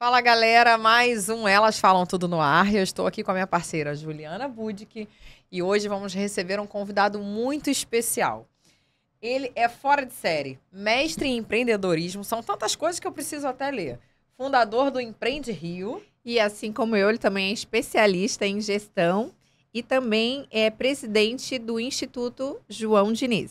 Fala galera, mais um Elas Falam Tudo no Ar. Eu estou aqui com a minha parceira Juliana Budic e hoje vamos receber um convidado muito especial. Ele é fora de série, mestre em empreendedorismo, são tantas coisas que eu preciso até ler. Fundador do Empreende Rio. E assim como eu, ele também é especialista em gestão e também é presidente do Instituto João Diniz.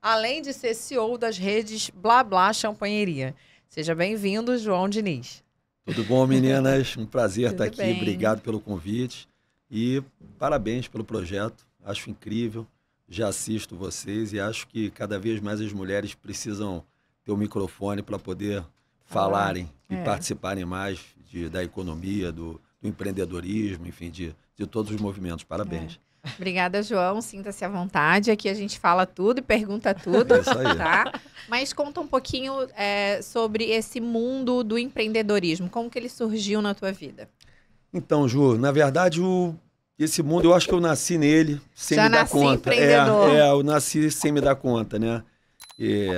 Além de ser CEO das redes Blá Blá Champanheria. Seja bem-vindo, João Diniz. Tudo bom, meninas? Um prazer estar aqui. Bem. Obrigado pelo convite. E parabéns pelo projeto. Acho incrível. Já assisto vocês e acho que cada vez mais as mulheres precisam ter o um microfone para poder ah, falarem é. e participarem mais de, da economia, do, do empreendedorismo, enfim, de, de todos os movimentos. Parabéns. É. Obrigada, João. Sinta-se à vontade. Aqui a gente fala tudo e pergunta tudo, é tá? Mas conta um pouquinho é, sobre esse mundo do empreendedorismo. Como que ele surgiu na tua vida? Então, Ju, na verdade, o, esse mundo, eu acho que eu nasci nele sem Já me dar conta. É, é, eu nasci sem me dar conta, né? E,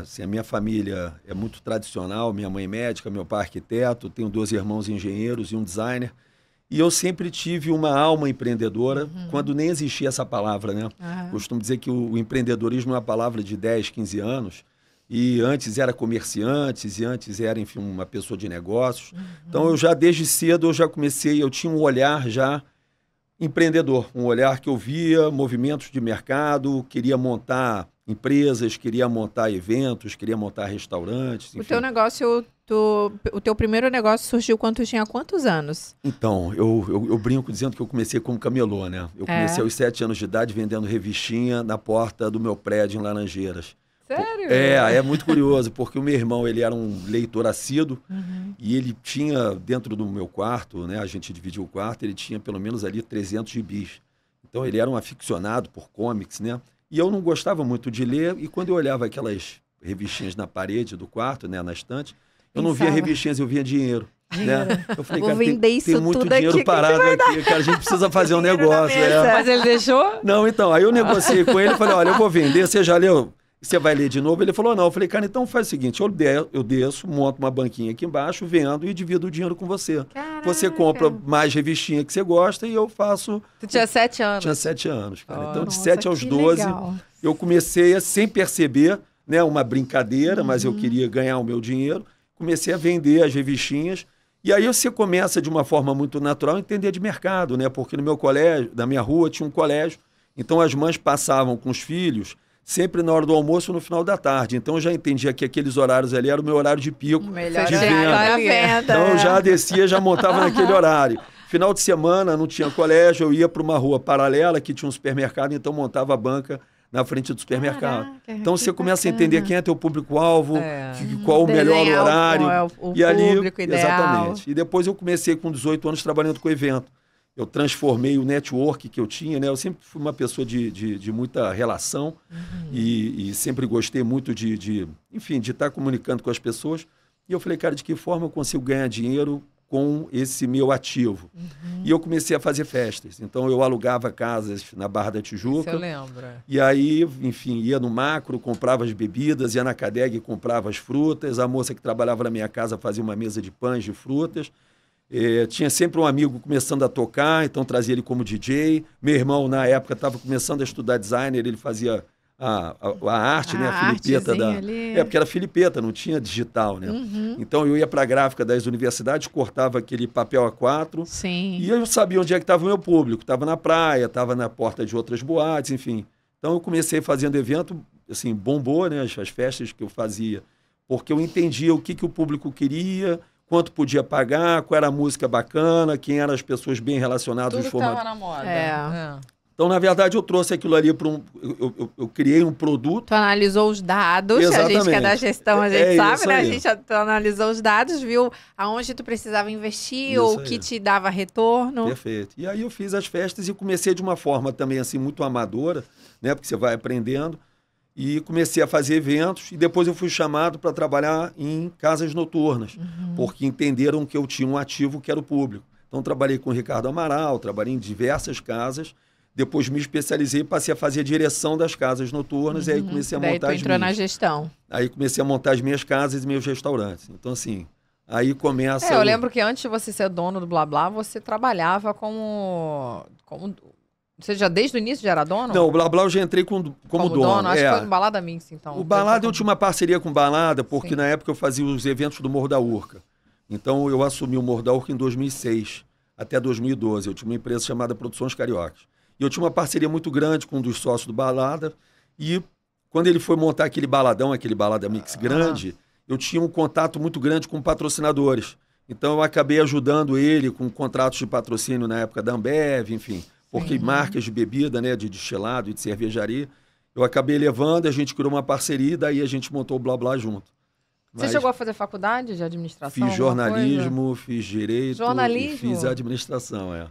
assim, a minha família é muito tradicional, minha mãe é médica, meu pai é arquiteto, tenho dois irmãos engenheiros e um designer. E eu sempre tive uma alma empreendedora, uhum. quando nem existia essa palavra, né? Uhum. Costumo dizer que o, o empreendedorismo é uma palavra de 10, 15 anos. E antes era comerciantes, e antes era, enfim, uma pessoa de negócios. Uhum. Então eu já desde cedo eu já comecei, eu tinha um olhar já empreendedor, um olhar que eu via movimentos de mercado, queria montar empresas, queria montar eventos, queria montar restaurantes. Enfim. O teu negócio, tu, o teu primeiro negócio surgiu quando tinha quantos anos? Então, eu, eu, eu, brinco dizendo que eu comecei como camelô, né? Eu é. comecei é. aos sete anos de idade vendendo revistinha na porta do meu prédio em Laranjeiras. Sério? É, é muito curioso, porque o meu irmão, ele era um leitor assíduo uhum. e ele tinha, dentro do meu quarto, né, a gente dividiu o quarto, ele tinha pelo menos ali 300 gibis. Então ele era um aficionado por comics, né? E eu não gostava muito de ler, e quando eu olhava aquelas revistinhas na parede do quarto, né, na estante, eu não via revistinhas, eu via dinheiro. Né? Eu falei, Vou cara, vender tem, isso tem muito tudo dinheiro aqui, parado aqui, cara, a gente precisa fazer um negócio. É. Mas ele deixou? Não, então, aí eu negociei com ele, falei, olha, eu vou vender, você já leu você vai ler de novo? Ele falou, não. Eu falei, cara, então faz o seguinte, eu, de, eu desço, monto uma banquinha aqui embaixo, vendo e divido o dinheiro com você. Caraca. Você compra mais revistinha que você gosta e eu faço... Tu tinha sete anos? Tinha sete anos, cara. Oh, então, de oh, sete aos doze, eu comecei a, sem perceber, né, uma brincadeira, uhum. mas eu uhum. queria ganhar o meu dinheiro, comecei a vender as revistinhas. E aí você começa, de uma forma muito natural, a entender de mercado, né? Porque no meu colégio, na minha rua, tinha um colégio, então as mães passavam com os filhos sempre na hora do almoço ou no final da tarde. Então eu já entendia que aqueles horários ali era o meu horário de pico Melhor de venda. venda. Então eu já descia, já montava naquele horário. Final de semana não tinha colégio, eu ia para uma rua paralela que tinha um supermercado, então montava a banca na frente do supermercado. Caraca, então você começa bacana. a entender quem é teu público-alvo, é. qual o hum. melhor Desenhar horário. É o, o e ali, ideal. exatamente. E depois eu comecei com 18 anos trabalhando com evento eu transformei o network que eu tinha, né? Eu sempre fui uma pessoa de, de, de muita relação uhum. e, e, sempre gostei muito de, de enfim, de estar comunicando com as pessoas. E eu falei, cara, de que forma eu consigo ganhar dinheiro com esse meu ativo? Uhum. E eu comecei a fazer festas. Então eu alugava casas na Barra da Tijuca. Isso eu lembro. E aí, enfim, ia no macro, comprava as bebidas, ia na Cadeg, comprava as frutas. A moça que trabalhava na minha casa fazia uma mesa de pães de frutas. Eh, tinha sempre um amigo começando a tocar, então trazia ele como DJ. Meu irmão, na época, estava começando a estudar designer, ele fazia a, a, a arte, né, a né? A filipeta da. Ali. É, porque era filipeta, não tinha digital, né? Uhum. Então eu ia para a gráfica das universidades, cortava aquele papel A4. Sim. E eu sabia onde é que estava o meu público. Estava na praia, estava na porta de outras boates, enfim. Então eu comecei fazendo evento, assim, bombou, né? As, as festas que eu fazia. Porque eu entendia o que, que o público queria quanto podia pagar, qual era a música bacana, quem eram as pessoas bem relacionadas. Tudo estava na moda. É. É. Então, na verdade, eu trouxe aquilo ali para um. Eu, eu, eu, criei um produto. Tu analisou os dados, Exatamente. a gente que é da gestão, a é gente é sabe, né? Aí. A gente analisou os dados, viu aonde tu precisava investir isso ou o que te dava retorno. Perfeito. E aí eu fiz as festas e comecei de uma forma também assim muito amadora, né? Porque você vai aprendendo e comecei a fazer eventos e depois eu fui chamado para trabalhar em casas noturnas, uhum. porque entenderam que eu tinha um ativo que era o público. Então trabalhei com o Ricardo Amaral, trabalhei em diversas casas, depois me especializei e passei a fazer a direção das casas noturnas uhum. e aí uhum. comecei a Daí montar tu entrou as minhas. na gestão. Aí comecei a montar as minhas casas e meus restaurantes. Então assim, Aí começa. É, eu o... lembro que antes de você ser dono do Blá Blá, você trabalhava como, como você já desde o início já era dono? Não, o Blá Blá eu já entrei com, como, como dono. dono. Acho é. que foi no Balada Mix, então. O Balada eu tinha uma parceria com Balada, porque Sim. na época eu fazia os eventos do Morro da Urca. Então eu assumi o Morro da Urca em 2006 até 2012. Eu tinha uma empresa chamada Produções Cariocas. E eu tinha uma parceria muito grande com um dos sócios do Balada. E quando ele foi montar aquele baladão, aquele Balada Mix ah. grande, eu tinha um contato muito grande com patrocinadores. Então eu acabei ajudando ele com contratos de patrocínio na época da Ambev, enfim porque Sim. marcas de bebida, né, de destilado e de cervejaria, eu acabei levando, a gente criou uma parceria e daí a gente montou o Blá Blá junto. Mas Você chegou a fazer faculdade de administração? Fiz jornalismo, fiz direito, jornalismo? fiz administração, é.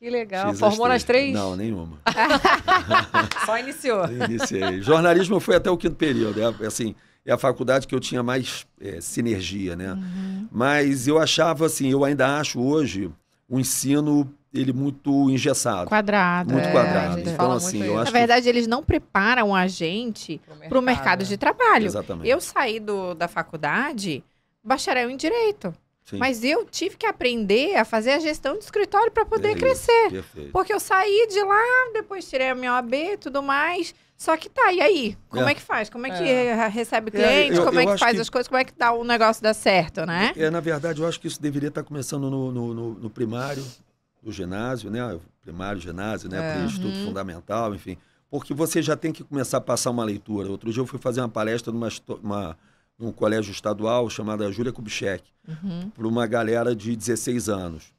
Que legal. Fiz Formou nas três? Não, nenhuma. Só iniciou. Iniciei. Jornalismo foi até o quinto período. É, é, assim, é a faculdade que eu tinha mais é, sinergia, né? Uhum. Mas eu achava assim, eu ainda acho hoje o um ensino ele muito engessado. Quadrado. Muito é, quadrado. Então, assim, eu acho Na verdade, que... eles não preparam a gente para o mercado. mercado. Né? de trabalho. Exatamente. Eu saí do, da faculdade, bacharel em Direito. Sim. Mas eu tive que aprender a fazer a gestão de escritório para poder crescer. Perfeito. Porque eu saí de lá, depois tirei a minha OAB e tudo mais. Só que tá, e aí? Como é, é que faz? Como é que é. recebe é, cliente? Eu, como eu é que faz que... as coisas? Como é que dá o negócio dá certo, né? É, na verdade, eu acho que isso deveria estar tá começando no, no, no, no primário, do ginásio, né? Primário, ginásio, né? É. estudo uhum. fundamental, enfim. Porque você já tem que começar a passar uma leitura. Outro dia eu fui fazer uma palestra numa, uma, num colégio estadual chamado Júlia Kubitschek, uhum. para uma galera de 16 anos.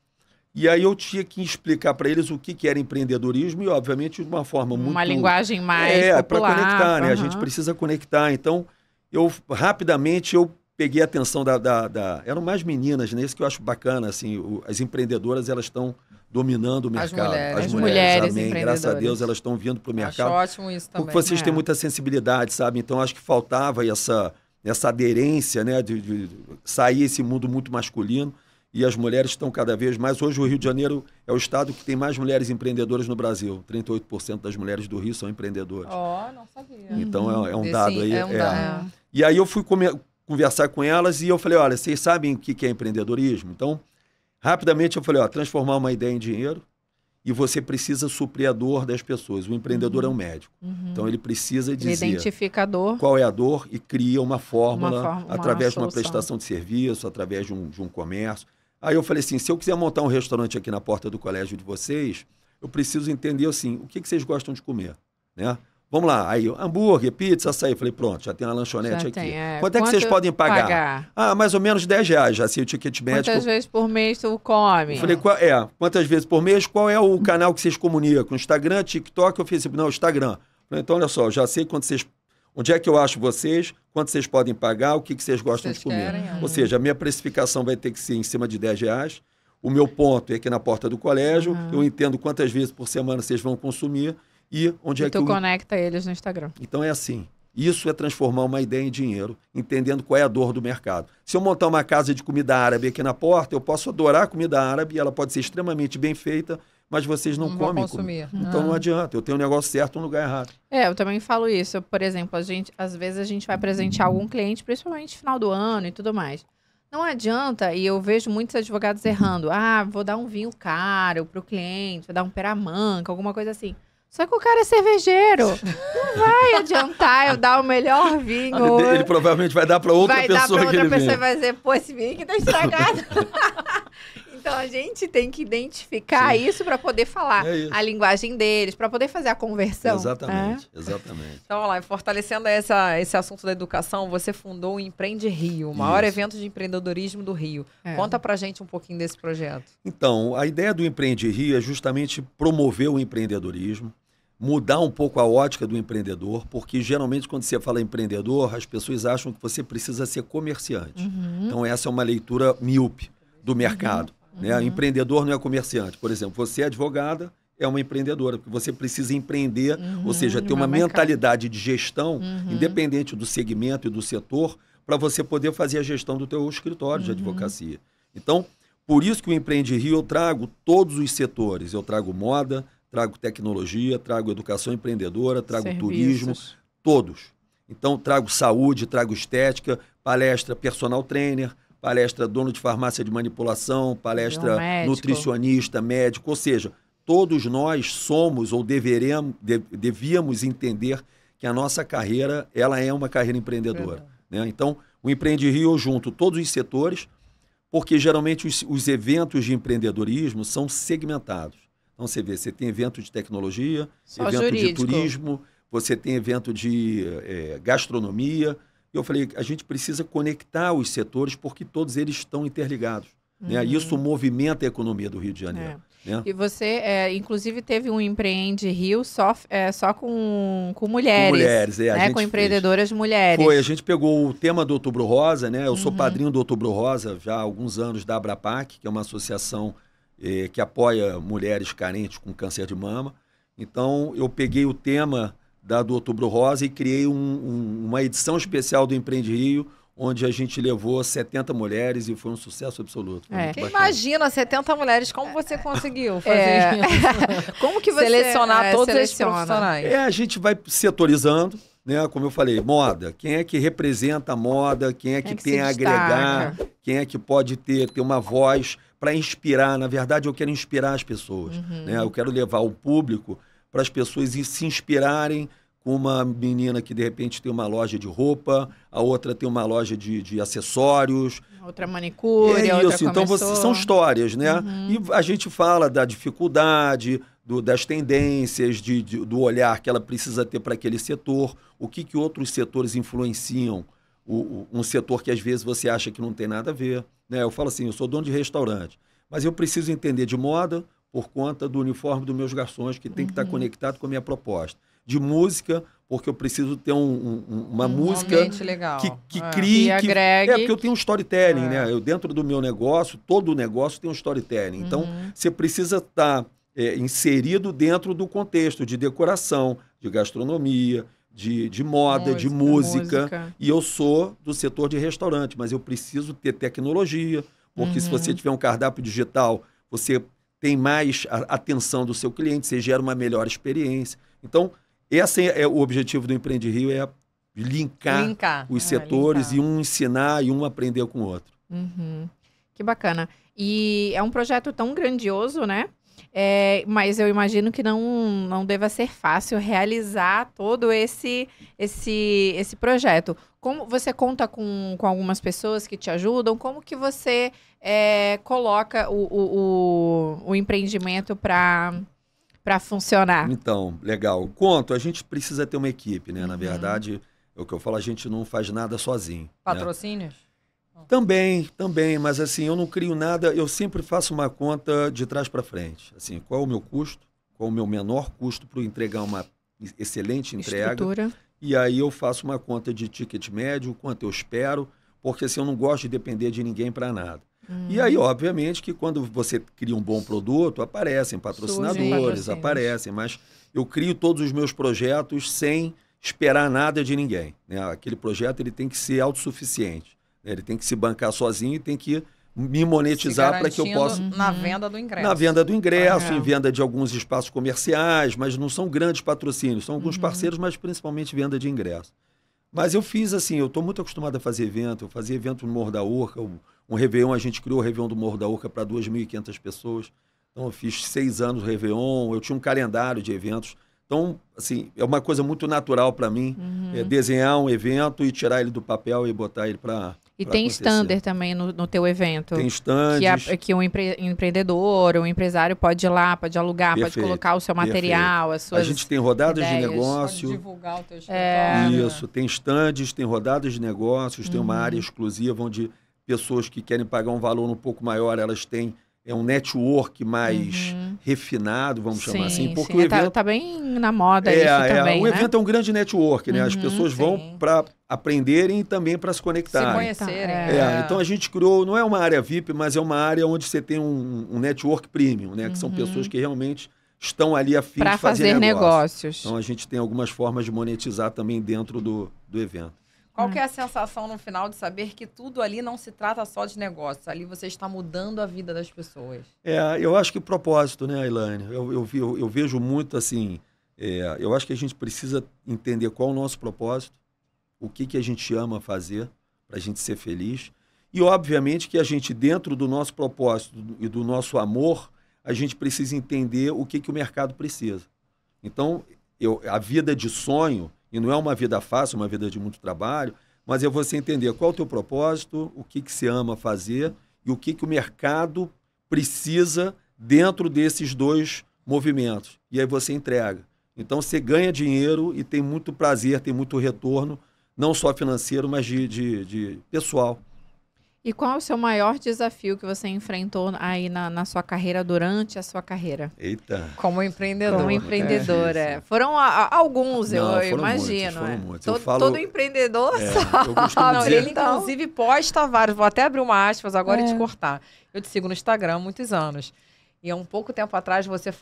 E aí eu tinha que explicar para eles o que, que era empreendedorismo e, obviamente, de uma forma muito... Uma linguagem mais É, para conectar, né? Uhum. A gente uhum. precisa conectar. Então, eu rapidamente eu peguei a atenção da, da, da, eram mais meninas né isso que eu acho bacana assim o, as empreendedoras elas estão dominando o mercado. As mulheres, as mulheres, mulheres amém. Graças a Deus elas estão vindo para o mercado. Acho ótimo isso também. Porque vocês é. têm muita sensibilidade, sabe? Então acho que faltava essa, essa aderência, né? De, de, sair esse mundo muito masculino. E as mulheres estão cada vez mais. Hoje o Rio de Janeiro é o estado que tem mais mulheres empreendedoras no Brasil. 38% das mulheres do Rio são empreendedoras. Ó, oh, não sabia. Então é, é, um hum, dado Sim, aí. É um é. E aí eu fui conversar com elas e eu falei, olha, vocês sabem o que é empreendedorismo? Então, Rapidamente eu falei, ó, transformar uma ideia em dinheiro e você precisa suprir a dor das pessoas. O empreendedor uhum. é um uhum. médico. Uhum. Então ele precisa dizer Identificador. qual é a dor e cria uma fórmula uma uma através solução. de uma prestação de serviço, através de um, de um comércio. Aí eu falei assim, se eu quiser montar um restaurante aqui na porta do colégio de vocês, eu preciso entender assim, o que, que vocês gostam de comer, né? Vamos lá, aí hambúrguer, pizza, açaí. Falei, pronto, já tem uma lanchonete já aqui. Tem, é. Quanto, Quanto é que vocês podem pagar? pagar? Ah, mais ou menos 10 reais, assim, o ticket médico. Quantas vezes por mês tu come? Eu falei, qual, é, quantas vezes por mês? Qual é o canal que vocês comunicam? Instagram, TikTok ou Facebook? Não, Instagram. Falei, então, olha só, já sei quanto vocês Onde é que eu acho vocês? Quanto vocês podem pagar? O que, que vocês gostam vocês de comer? Querem, Ou é. seja, a minha precificação vai ter que ser em cima de 10 reais. O meu ponto é que na porta do colégio, uhum. eu entendo quantas vezes por semana vocês vão consumir e onde e é que. Tu conecta eles no Instagram. Então é assim. Isso é transformar uma ideia em dinheiro, entendendo qual é a dor do mercado. Se eu montar uma casa de comida árabe aqui na porta, eu posso adorar a comida árabe, ela pode ser extremamente bem feita, mas vocês não, não comem. Consumir. Comida. Então não. não ah. adianta, eu tenho um negócio certo no um lugar errado. É, eu também falo isso. por exemplo, a gente, às vezes a gente vai presentear algum cliente, principalmente final do ano e tudo mais. Não adianta, e eu vejo muitos advogados errando. Ah, vou dar um vinho caro para o cliente, vou dar um peramanca, alguma coisa assim. Só que o cara é cervejeiro. Não vai adiantar eu dar o melhor vinho. Ah, ele, ele provavelmente vai dar para outra vai pessoa. Vai dar para outra pessoa e vai dizer, pô, esse vinho que tá estragado. Então a gente tem que identificar Sim. isso para poder falar é a linguagem deles, para poder fazer a conversão. Exatamente, né? exatamente. Então, olha lá, fortalecendo essa, esse assunto da educação, você fundou o Empreende Rio, o maior isso. evento de empreendedorismo do Rio. É. Conta pra gente um pouquinho desse projeto. Então, a ideia do Empreende Rio é justamente promover o empreendedorismo mudar um pouco a ótica do empreendedor, porque geralmente quando você fala empreendedor, as pessoas acham que você precisa ser comerciante. Uhum. Então essa é uma leitura míope do uhum. mercado. Né? Uhum. Né? Empreendedor não é comerciante. Por exemplo, você é advogada, é uma empreendedora, porque você precisa empreender, uhum, ou seja, ter uma mentalidade de gestão, uhum. independente do segmento e do setor, para você poder fazer a gestão do teu escritório uhum. de advocacia. Então, por isso que o Empreende Rio eu trago todos os setores. Eu trago moda, trago tecnologia, trago educação empreendedora, trago Serviços. turismo, todos. Então, trago saúde, trago estética, palestra personal trainer, palestra dono de farmácia de manipulação, palestra médico. nutricionista, médico, ou seja, todos nós somos ou deveremos, de, devíamos entender que a nossa carreira ela é uma carreira empreendedora. Né? Então, o Empreende Rio junto todos os setores, porque geralmente os, os eventos de empreendedorismo são segmentados. Então você vê, você tem evento de tecnologia, Só evento jurídico. de turismo, você tem evento de é, gastronomia. Eu falei, a gente precisa conectar os setores porque todos eles estão interligados. Né? Uhum. Né? Isso movimenta a economia do Rio de Janeiro. É. Né? E você, é, inclusive, teve um Empreende Rio só, é, só com, com mulheres. Com mulheres, é. Né? com empreendedoras fez. mulheres. Foi, a gente pegou o tema do Outubro Rosa, né? Eu uhum. sou padrinho do Outubro Rosa já há alguns anos da Abrapac, que é uma associação eh, que apoia mulheres carentes com câncer de mama. Então, eu peguei o tema da, do Outubro Rosa e criei um, um, uma edição especial do Empreende Rio, onde a gente levou 70 mulheres e foi um sucesso absoluto. É. Imagina 70 mulheres, como você conseguiu fazer é. isso? Como que você selecionar é, todos seleciona. esses profissionais? É, a gente vai setorizando, né? Como eu falei, moda. Quem é que representa a moda? Quem é que, quem que é tem a agregar? Quem é que pode ter, ter uma voz para inspirar. Na verdade, eu quero inspirar as pessoas. Uhum. Né? Eu quero levar o público para as pessoas se inspirarem com uma menina que de repente tem uma loja de roupa, a outra tem uma loja de, de acessórios. Outra manicure, é isso. Então você, são histórias, né? Uhum. E a gente fala da dificuldade, do, das tendências, de, de, do olhar que ela precisa ter para aquele setor, o que, que outros setores influenciam o, um setor que às vezes você acha que não tem nada a ver. Né? Eu falo assim, eu sou dono de restaurante, mas eu preciso entender de moda por conta do uniforme dos meus garçons, que tem uhum. que estar uhum. conectado com a minha proposta. De música, porque eu preciso ter um, um, uma um música que, que é. crie. Que agregue. É, porque eu tenho um storytelling, é. né? Eu, dentro do meu negócio, todo o negócio tem um storytelling. Então, uhum. Então, você precisa estar é, inserido dentro do contexto de decoração, de gastronomia, de, de moda, música, de música, música, E eu sou do setor de restaurante, mas eu preciso ter tecnologia, porque uhum. se você uhum. tiver um cardápio digital, você tem mais atenção do seu cliente, você gera uma melhor experiência. Então, esse é, é o objetivo do Empreende Rio, é linkar, linkar. os é, setores linkar. e um ensinar e um aprender com o outro. Uhum. Que bacana. E é um projeto tão grandioso, né? É, mas eu imagino que não, não deva ser fácil realizar todo esse esse esse projeto. Como você conta com, com algumas pessoas que te ajudam? Como que você é, coloca o, o, o, o empreendimento para para funcionar? Então, legal. Quanto a gente precisa ter uma equipe, né? Na uhum. verdade, é o que eu falo, a gente não faz nada sozinho. Né? Patrocínios? Também, também, mas assim, eu não crio nada, eu sempre faço uma conta de trás para frente. Assim, qual é o meu custo? Qual é o meu menor custo para entregar uma excelente entrega? Estrutura. E aí eu faço uma conta de ticket médio, quanto eu espero, porque assim, eu não gosto de depender de ninguém para nada. Hum. E aí, obviamente, que quando você cria um bom produto, aparecem patrocinadores, aparecem, mas eu crio todos os meus projetos sem esperar nada de ninguém. Né? Aquele projeto ele tem que ser autossuficiente. É, ele tem que se bancar sozinho e tem que me monetizar para que eu possa. Na venda do ingresso. Na venda do ingresso, uhum. em venda de alguns espaços comerciais, mas não são grandes patrocínios, são alguns uhum. parceiros, mas principalmente venda de ingresso. Mas eu fiz assim, eu estou muito acostumado a fazer evento, eu fazia evento no Morro da Urca, um, Réveillon, a gente criou o Réveillon do Morro da Urca para 2.500 pessoas. Então eu fiz seis anos do Réveillon, eu tinha um calendário de eventos. Então, assim, é uma coisa muito natural para mim uhum. é desenhar um evento e tirar ele do papel e botar ele para e tem acontecer. stander também no, no teu evento. Tem stands. Que, a, que um empre, empreendedor, um empresário pode ir lá, pode alugar, perfeito, pode colocar o seu material, perfeito. as suas A gente tem rodadas ideias. de negócio. Pode divulgar o teu é... Isso, tem stands, tem rodadas de negócios, tem uma área uhum. exclusiva onde pessoas que querem pagar um valor um pouco maior, elas têm é um network mais uhum. refinado, vamos sim, chamar assim, porque sim. o é, tá, evento está tá bem na moda é, isso é, também. O né? evento é um grande network, né? Uhum, As pessoas sim. vão para aprenderem e também para se conectarem. Se conhecerem. É, é, então a gente criou, não é uma área VIP, mas é uma área onde você tem um, um network premium, né? Que são uhum. pessoas que realmente estão ali a fim pra de fazer, fazer negócio. negócios. Então a gente tem algumas formas de monetizar também dentro do, do evento. Qual que é a hum. sensação no final de saber que tudo ali não se trata só de negócios, ali você está mudando a vida das pessoas? É, eu acho que propósito, né, Ailane? Eu, eu, eu, eu vejo muito assim, é, eu acho que a gente precisa entender qual é o nosso propósito, o que, que a gente ama fazer para a gente ser feliz. E, obviamente, que a gente, dentro do nosso propósito e do nosso amor, a gente precisa entender o que, que o mercado precisa. Então, eu, a vida de sonho, e não é uma vida fácil, é uma vida de muito trabalho, mas é você entender qual é o teu propósito, o que, que você ama fazer e o que, que o mercado precisa dentro desses dois movimentos. E aí você entrega. Então você ganha dinheiro e tem muito prazer, tem muito retorno não só financeiro, mas de, de, de pessoal. E qual é o seu maior desafio que você enfrentou aí na, na sua carreira, durante a sua carreira? Eita! Como empreendedor. Como é, empreendedora. É, é. foram a, a, alguns, não, eu, foram imagino. Muitos, é. muitos. Todo, falo... todo, empreendedor é, sabe. Dizer... Ele, então, inclusive, posta vários. Vou até abrir uma aspas agora e te é. cortar. Eu te sigo no Instagram há muitos anos. E há um pouco tempo atrás você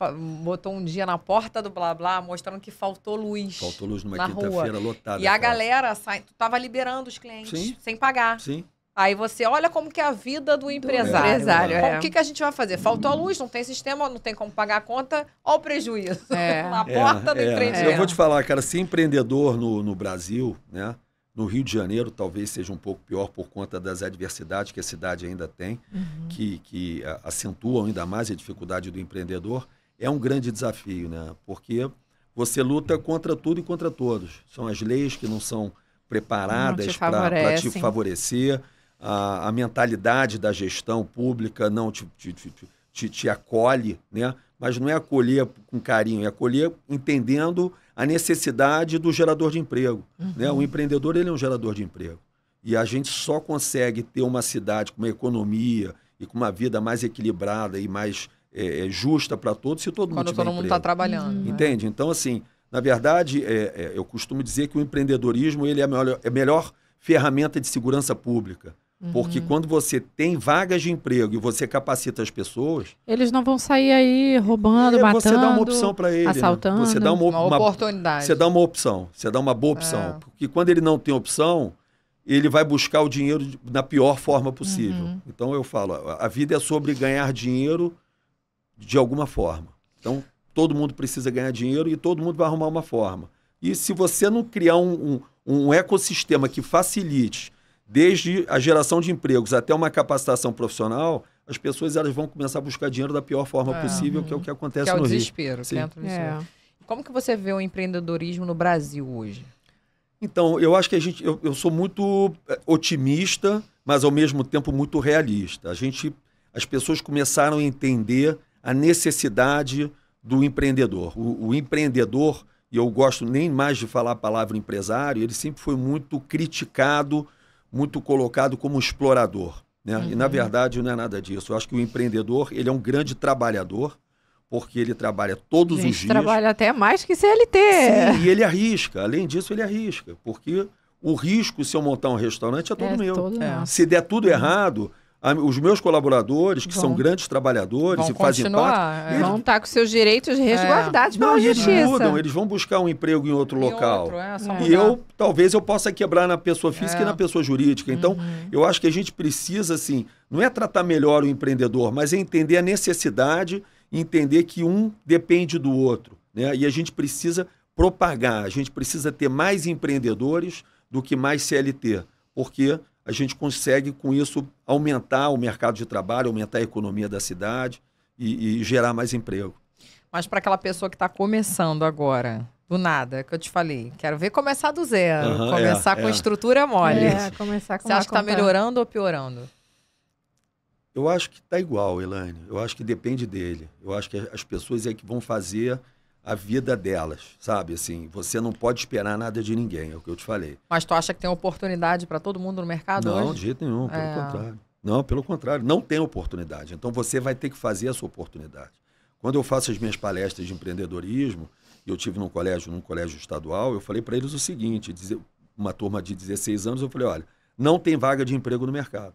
botou um dia na porta do Blá Blá mostrando que faltou luz. Faltou luz numa quinta-feira lotada. E a cara. galera sai, tu tava liberando os clientes Sim. sem pagar. Sim. Aí você olha como que é a vida do empresário. empresário é. O que, que a gente vai fazer? Faltou a luz, não tem sistema, não tem como pagar a conta, olha o prejuízo. É. Na porta é, do é. empreendedor. Eu vou te falar, cara, ser empreendedor no, no Brasil, né? No Rio de Janeiro, talvez seja um pouco pior por conta das adversidades que a cidade ainda tem, uhum. que, que eh, acentuam ainda mais a dificuldade do empreendedor. É um grande desafio, né? Porque você luta contra tudo e contra todos. São as leis que não são preparadas para te, favorecer, a, a, mentalidade da gestão pública não te, te, te, te acolhe, né? mas não é acolher com carinho, é acolher entendendo a necessidade do gerador de emprego. Né? Uhum. Né? O empreendedor ele é um gerador de emprego. E a gente só consegue ter uma cidade com uma economia e com uma vida mais equilibrada e mais é, é justa para todos se todo Quando mundo Quando todo mundo está trabalhando. Né? Entende? Então, assim, na verdade, é, é, eu costumo dizer que o empreendedorismo ele é a melhor, é a melhor ferramenta de segurança pública. Porque uhum. quando você tem vagas de emprego e você capacita as pessoas. Eles não vão sair aí roubando, é, matando. Você dá uma opção para ele. Assaltando. Né? Você dá uma, uma, oportunidade. Você dá uma opção. Você dá uma boa é. opção. É. Porque quando ele não tem opção, ele vai buscar o dinheiro na pior forma possível. Uhum. Então eu falo, a vida é sobre ganhar dinheiro de alguma forma. Então todo mundo precisa ganhar dinheiro e todo mundo vai arrumar uma forma. E se você não criar um, um, um ecossistema que facilite desde a geração de empregos até uma capacitação profissional, as pessoas elas vão começar a buscar dinheiro da pior forma é, possível, hum. que é o que uhum. acontece no Rio. Que é o desespero É. Como que você vê o empreendedorismo no Brasil hoje? Então, eu acho que a gente... Eu, eu sou muito eh, otimista, mas ao mesmo tempo muito realista. A gente... As pessoas começaram a entender a necessidade do empreendedor. O, o empreendedor, e eu gosto nem mais de falar a palavra empresário, ele sempre foi muito criticado muito colocado como explorador. Né? Uhum. E, na uhum. verdade, não é nada disso. Eu acho que o empreendedor ele é um grande trabalhador, porque ele trabalha todos os dias. trabalha até mais que CLT. Sim, e ele arrisca. Além disso, ele arrisca. Porque o risco, se eu montar um restaurante, é todo é meu. Todo é. Se der tudo uhum. errado, os meus colaboradores, que vão, são grandes trabalhadores e fazem parte. É. Eles, vão estar tá com seus direitos é. resguardados. É. Não, e eles mudam, eles vão buscar um emprego em outro local. Outro, é, e eu, talvez, eu possa quebrar na pessoa física e é. na pessoa jurídica. Então, uhum. eu acho que a gente precisa, assim, não é tratar melhor o empreendedor, mas é entender a necessidade, entender que um depende do outro. Né? E a gente precisa propagar, a gente precisa ter mais empreendedores do que mais CLT. Porque a gente consegue, com isso, aumentar o mercado de trabalho, aumentar a economia da cidade e, e gerar mais emprego. Mas para aquela pessoa que está começando agora, do nada, que eu te falei, quero ver começar do zero, uhum, começar é, com é. estrutura mole. É, começar com Você acha que está melhorando ou piorando? Eu acho que está igual, Elaine. Eu acho que depende dele. Eu acho que as pessoas é que vão fazer a vida delas, sabe? Assim, você não pode esperar nada de ninguém, é o que eu te falei. Mas tu acha que tem oportunidade para todo mundo no mercado não, hoje? Não, de jeito nenhum, pelo é... contrário. Não, pelo contrário, não tem oportunidade. Então você vai ter que fazer a sua oportunidade. Quando eu faço as minhas palestras de empreendedorismo, eu tive num colégio, num colégio estadual, eu falei para eles o seguinte, uma turma de 16 anos, eu falei, olha, não tem vaga de emprego no mercado.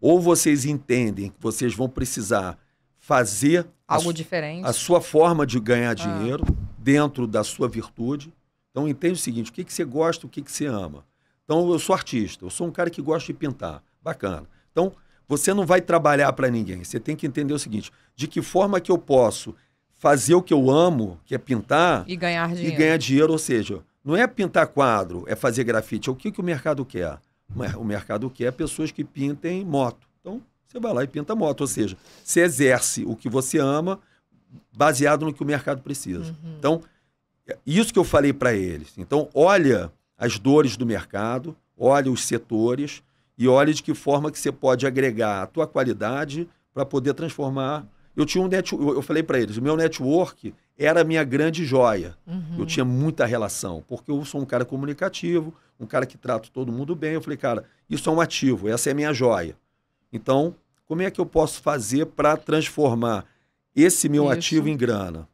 Ou vocês entendem que vocês vão precisar fazer algo a, diferente. A sua forma de ganhar ah. dinheiro ah. dentro da sua virtude. Então entende o seguinte: o que, que você gosta, o que, que você ama. Então eu sou artista, eu sou um cara que gosta de pintar. Bacana. Então você não vai trabalhar para ninguém. Você tem que entender o seguinte: de que forma que eu posso fazer o que eu amo, que é pintar, e ganhar dinheiro. E ganhar dinheiro, ou seja, não é pintar quadro, é fazer grafite. É o que, que o mercado quer? O mercado quer pessoas que pintem moto. Então, você vai lá e pinta a moto. Ou seja, você exerce o que você ama baseado no que o mercado precisa. Uhum. Então, é isso que eu falei para eles. Então, olha as dores do mercado, olha os setores e olha de que forma que você pode agregar a tua qualidade para poder transformar. Eu tinha um net, eu falei para eles, o meu network era a minha grande joia. Uhum. Eu tinha muita relação, porque eu sou um cara comunicativo, um cara que trata todo mundo bem. Eu falei, cara, isso é um ativo, essa é a minha joia. Então, como é que eu posso fazer para transformar esse meu Isso. ativo em grana?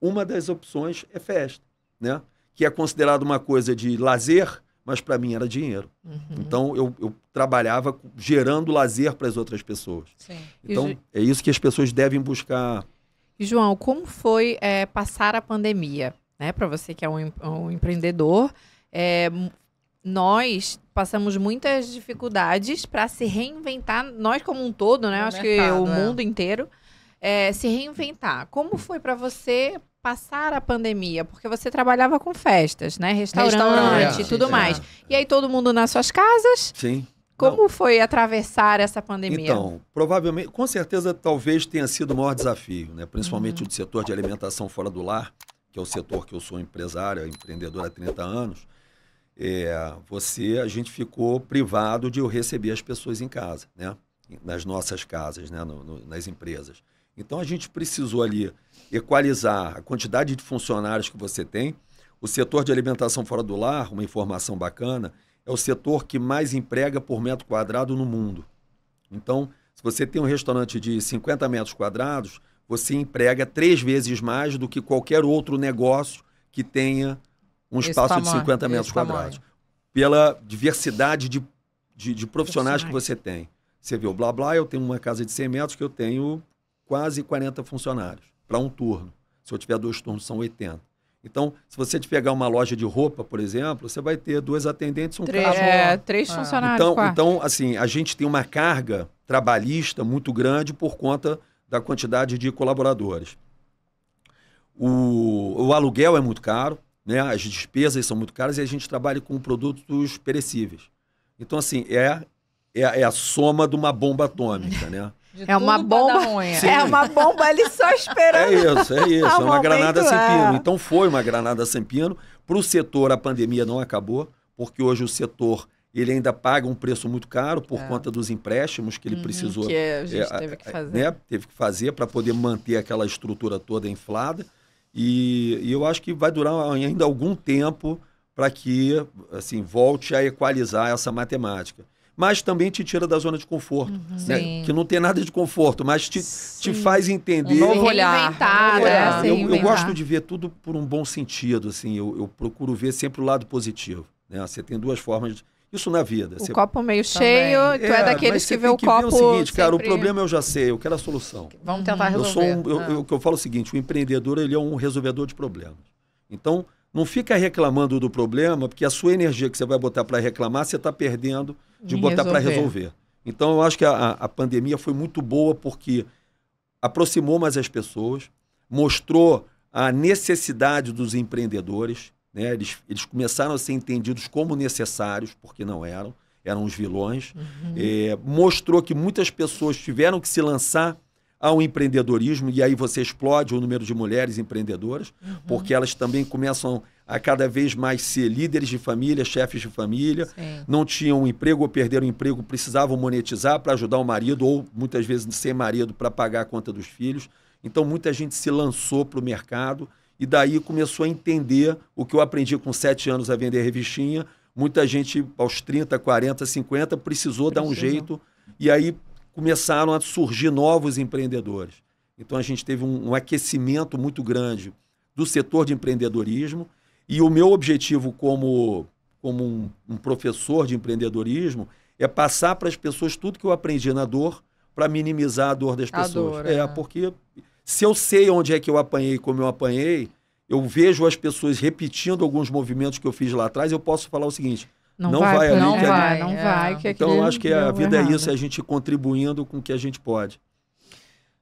Uma das opções é festa, né? Que é considerado uma coisa de lazer, mas para mim era dinheiro. Uhum. Então eu, eu, trabalhava gerando lazer para as outras pessoas. Sim. Então e, é isso que as pessoas devem buscar. E João, como foi é, passar a pandemia, né? Para você que é um, um empreendedor, é, nós passamos muitas dificuldades para se reinventar, nós como um todo, né? Acho mercado, que o é. mundo inteiro, é, se reinventar. Como foi para você passar a pandemia? Porque você trabalhava com festas, né? Restaurante, Restaurante e tudo mais. É. E aí todo mundo nas suas casas. Sim. Como Não. foi atravessar essa pandemia? Então, provavelmente, com certeza, talvez tenha sido o maior desafio, né? principalmente uhum. o de setor de alimentação fora do lar, que é o setor que eu sou empresária, empreendedora há 30 anos é, você, a gente ficou privado de receber as pessoas em casa, né? nas nossas casas, né? No, no, nas empresas. Então a gente precisou ali equalizar a quantidade de funcionários que você tem. O setor de alimentação fora do lar, uma informação bacana, é o setor que mais emprega por metro quadrado no mundo. Então, se você tem um restaurante de 50 metros quadrados, você emprega três vezes mais do que qualquer outro negócio que tenha um espaço de 50 metros quadrados. Pela diversidade de, de, de profissionais que você tem. Você vê o Blá Blá, eu tenho uma casa de 100 metros que eu tenho quase 40 funcionários para um turno. Se eu tiver dois turnos, são 80. Então, se você te pegar uma loja de roupa, por exemplo, você vai ter duas atendentes, um três, é, três ah. funcionários. Então, então, assim, a gente tem uma carga trabalhista muito grande por conta da quantidade de colaboradores. O, o aluguel é muito caro, né? As despesas são muito caras e a gente trabalha com produtos perecíveis. Então, assim, é, é, é a soma de uma bomba atômica, né? é uma bomba. É uma bomba ali só esperando. É isso, é isso. É uma granada sem é. pino. É. Então foi uma granada sem pino. Para o setor, a pandemia não acabou, porque hoje o setor ele ainda paga um preço muito caro por é. conta dos empréstimos que ele uhum, precisou. Que a gente é, teve que é, fazer. Né, teve que fazer para poder manter aquela estrutura toda inflada. E, e eu acho que vai durar ainda algum tempo para que assim volte a equalizar essa matemática mas também te tira da zona de conforto. Uhum. Né? Que não tem nada de conforto, mas te, te faz entender. Um novo olhar. é, eu, eu, gosto de ver tudo por um bom sentido. Assim, eu, eu procuro ver sempre o lado positivo. Né? Você tem duas formas isso na vida. O você... copo meio cheio, Também. tu é, é daqueles que vê o que copo. Ver o seguinte, sempre... cara, o problema eu já sei, eu quero a solução. Vamos tentar resolver. Eu sou um, eu, ah. eu, eu falo é o seguinte: o empreendedor ele é um resolvedor de problemas. Então, não fica reclamando do problema, porque a sua energia que você vai botar para reclamar, você está perdendo de Me botar para resolver. Então, eu acho que a, a pandemia foi muito boa porque aproximou mais as pessoas, mostrou a necessidade dos empreendedores, né? Eles, eles começaram a ser entendidos como necessários, porque não eram, eram os vilões. Uhum. É, mostrou que muitas pessoas tiveram que se lançar ao empreendedorismo, e aí você explode o número de mulheres empreendedoras, uhum. porque elas também começam a cada vez mais ser líderes de família, chefes de família, Sim. não tinham um emprego ou perderam o um emprego, precisavam monetizar para ajudar o marido, ou muitas vezes sem marido para pagar a conta dos filhos. Então, muita gente se lançou para o mercado e daí começou a entender o que eu aprendi com sete anos a vender revistinha. Muita gente, aos 30, 40, 50, precisou Precisa. dar um jeito. E aí começaram a surgir novos empreendedores. Então a gente teve um, um aquecimento muito grande do setor de empreendedorismo. E o meu objetivo como, como um, um professor de empreendedorismo é passar para as pessoas tudo que eu aprendi na dor para minimizar a dor das a pessoas. Dor, é, é, porque se eu sei onde é que eu apanhei, como eu apanhei, eu vejo as pessoas repetindo alguns movimentos que eu fiz lá atrás, eu posso falar o seguinte: não, não vai, vai ali, não vai, não vai. Que então acho que a vida é errado. é isso, é a gente contribuindo com o que a gente pode.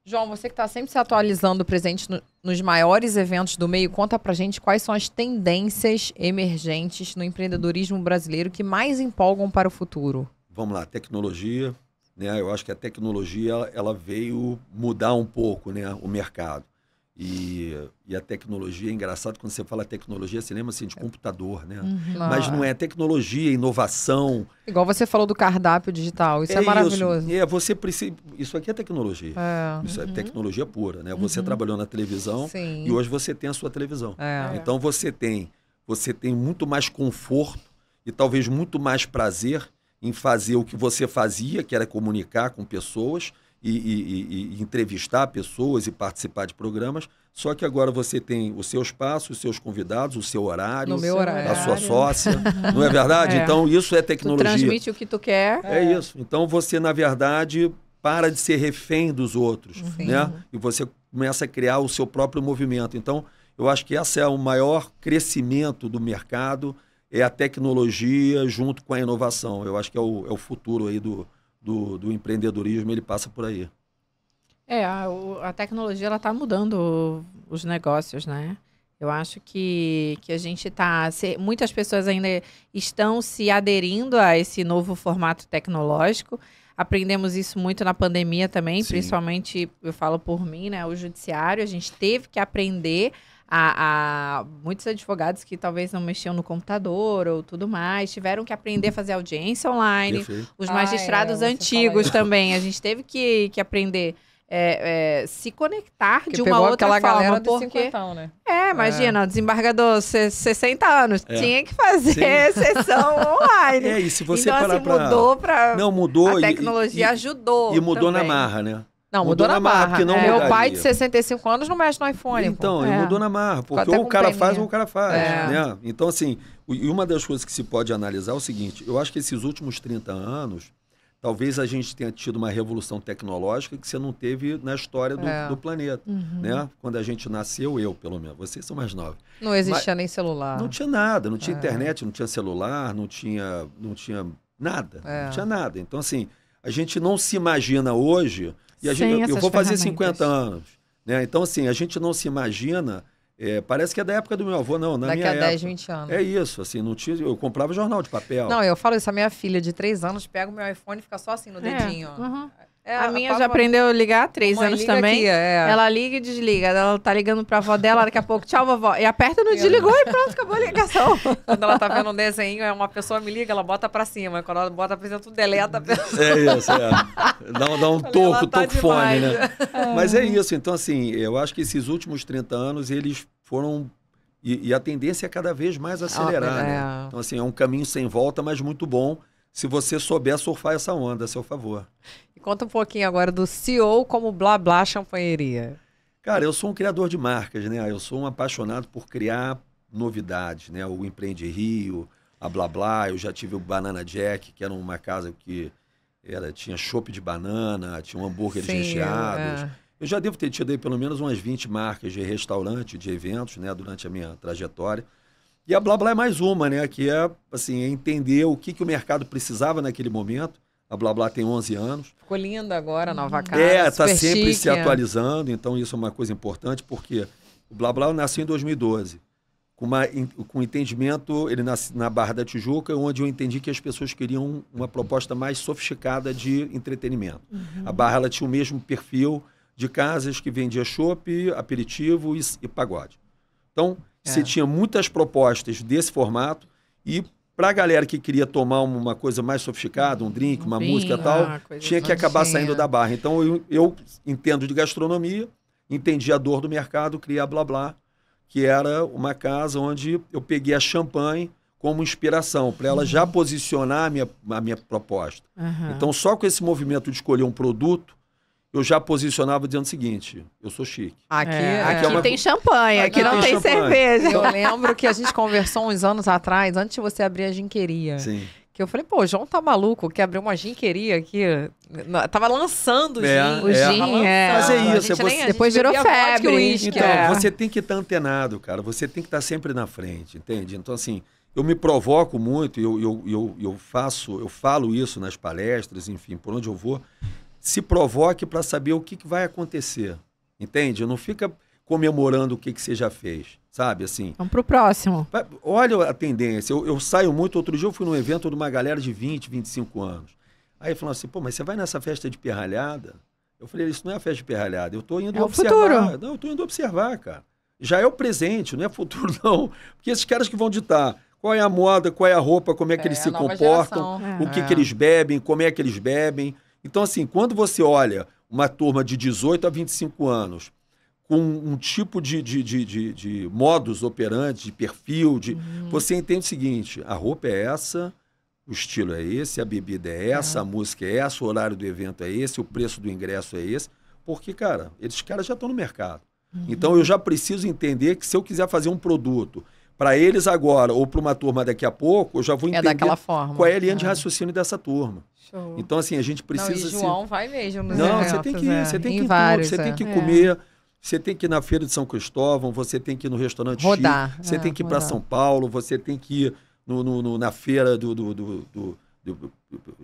João, você que está sempre se atualizando, presente no, nos maiores eventos do meio, conta pra gente quais são as tendências emergentes no empreendedorismo brasileiro que mais empolgam para o futuro. Vamos lá, tecnologia, né? Eu acho que a tecnologia ela veio mudar um pouco né, o mercado. E, e a tecnologia, é engraçado quando você fala tecnologia, você lembra assim de computador, né? Uhum. Mas não é tecnologia, inovação. Igual você falou do cardápio digital, isso é, é maravilhoso. Isso, é, você precisa. Isso aqui é tecnologia. É. Isso é uhum. é tecnologia pura, né? Você uhum. trabalhou na televisão Sim. e hoje você tem a sua televisão. É. Então você tem, você tem muito mais conforto e talvez muito mais prazer em fazer o que você fazia, que era comunicar com pessoas e, e, e, entrevistar pessoas e participar de programas. Só que agora você tem o seu espaço, os seus convidados, o seu horário, horário. a sua sócia. não é verdade? É. Então, isso é tecnologia. Tu transmite o que tu quer. É, é, isso. Então, você, na verdade, para de ser refém dos outros. Né? E você começa a criar o seu próprio movimento. Então, eu acho que esse é o maior crescimento do mercado é a tecnologia junto com a inovação. Eu acho que é o, é o futuro aí do, do, do empreendedorismo, ele passa por aí. É, a, a tecnologia ela está mudando os negócios, né? Eu acho que, que a gente está. Muitas pessoas ainda estão se aderindo a esse novo formato tecnológico. Aprendemos isso muito na pandemia também, Sim. principalmente, eu falo por mim, né? O judiciário, a gente teve que aprender a, a, muitos advogados que talvez não mexiam no computador ou tudo mais, tiveram que aprender a fazer audiência online. Os magistrados ah, é, antigos também, a gente teve que, que aprender. É, é, se conectar de uma outra aquela forma. Galera porque... 50, né? É, é. imagina, é. desembargador, 60 anos, é. tinha que fazer sessão online. É, e se você então, parar assim, pra... mudou pra... Não, mudou. A tecnologia e, ajudou. E mudou também. na marra, né? Não, mudou, mudou na, na marra. marra não é. Meu pai de 65 anos não mexe no iPhone. Então, é. mudou na marra. Porque ou o cara peninha. faz ou o cara faz. É. Né? Então, assim, e uma das coisas que se pode analisar é o seguinte: eu acho que esses últimos 30 anos, talvez a gente tenha tido uma revolução tecnológica que você não teve na história do, é. do planeta, uhum. né? Quando a gente nasceu, eu pelo menos, vocês são mais novos. Não existia Mas nem celular. Não tinha nada, não tinha é. internet, não tinha celular, não tinha, não tinha nada, é. não tinha nada. Então assim, a gente não se imagina hoje e a gente, eu vou fazer 50 anos. Né? Então, assim, a gente não se imagina. É, parece que é da época do meu avô, não. Na Daqui minha a 10, época, 20 anos. É isso, assim, não tinha, eu comprava jornal de papel. Não, eu falo isso, a minha filha de 3 anos pega o meu iPhone e fica só assim no é. dedinho. Uhum. É, a minha a já aprendeu a ligar há três anos também. Aqui, é. Ela liga e desliga. Ela tá ligando pra avó dela daqui a pouco. Tchau, vovó. E aperta no desligou e pronto, acabou a ligação. Quando ela tá vendo um desenho, é uma pessoa me liga, ela bota pra cima. Quando ela bota pra cima, tu deleta a é pessoa. É isso, é. Dá, dá um toco, tá toco fone, né? É. Mas é isso. Então, assim, eu acho que esses últimos 30 anos, eles foram e, e, a tendência é cada vez mais ah, acelerar. Ah, né? Então, assim, é um caminho sem volta, mas muito bom se você souber surfar essa onda a seu favor. Conta um pouquinho agora do CEO como Blá Blá Champanheria. Cara, eu sou um criador de marcas, né? Eu sou um apaixonado por criar novidades, né? O Empreende Rio, a Blá Blá, eu já tive o Banana Jack, que era uma casa que era, tinha chopp de banana, tinha um hambúrgueres Sim, recheados. É. Eu já devo ter tido aí pelo menos umas 20 marcas de restaurante, de eventos, né? Durante a minha trajetória. E a Blá Blá é mais uma, né? Que é, assim, é entender o que, que o mercado precisava naquele momento a Blá Blá tem 11 anos. Ficou linda agora a nova casa. É, está sempre chique. se atualizando, então isso é uma coisa importante, porque o Blá Blá nasceu em 2012. Com, uma, com um entendimento, ele nasce na Barra da Tijuca, onde eu entendi que as pessoas queriam uma proposta mais sofisticada de entretenimento. Uhum. A Barra ela tinha o mesmo perfil de casas que vendia chopp, aperitivo e, e pagode. Então, é. você tinha muitas propostas desse formato e para a galera que queria tomar uma coisa mais sofisticada, um drink, uma música tal, ah, tinha que acabar saindo da barra. Então eu, eu entendo de gastronomia, entendi a dor do mercado, criei a Blá Blá, que era uma casa onde eu peguei a champanhe como inspiração, para ela já uhum. posicionar a minha, a minha proposta. Uhum. Então só com esse movimento de escolher um produto, eu já posicionava dizendo o seguinte: eu sou chique. Aqui, é, é aqui, é uma... tem champanhe, aqui, aqui não, não tem, tem cerveja. Eu lembro que a gente conversou uns anos atrás, antes de você abrir a ginqueria. Sim. Que eu falei, pô, o João tá maluco, que abriu uma ginqueria aqui. Tava lançando o é, gin. É. O gin, é. Mas é isso. Você... depois virou febre. Whisky, então, é. você tem que estar antenado, cara. Você tem que estar sempre na frente, entende? Então, assim, eu me provoco muito, eu, eu, eu, eu faço, eu falo isso nas palestras, enfim, por onde eu vou se provoque para saber o que, que, vai acontecer. Entende? Não fica comemorando o que, que você já fez, sabe? Assim. Vamos pro próximo. Olha a tendência. Eu, eu, saio muito. Outro dia eu fui num evento de uma galera de 20, 25 anos. Aí falando assim, pô, mas você vai nessa festa de perralhada? Eu falei, isso não é a festa de perralhada. Eu tô indo é observar. Futuro. Não, eu tô indo observar, cara. Já é o presente, não é futuro, não. Porque esses caras que vão ditar qual é a moda, qual é a roupa, como é que é, eles se comportam, geração. o que, é. que eles bebem, como é que eles bebem, então, assim, quando você olha uma turma de 18 a 25 anos com um tipo de, de, de, de, de modus operandi, de perfil, de, uhum. você entende o seguinte, a roupa é essa, o estilo é esse, a bebida é, é. essa, uhum. a música é essa, o horário do evento é esse, o preço do ingresso é esse. Porque, cara, esses caras já estão no mercado. Uhum. Então eu já preciso entender que se eu quiser fazer um produto para eles agora ou para uma turma daqui a pouco, eu já vou é entender é daquela forma. qual é a linha de é. raciocínio dessa turma. Show. Então, assim, a gente precisa. Não, João vai mesmo nos né? Não, eventos, você tem que ir, é. você tem que ir vários, tudo, você é. tem que comer. Você tem que ir na Feira de São Cristóvão, você tem que ir no restaurante Rodar, você é, tem que ir para São Paulo, você tem que ir no, no, no na feira do, do, do, do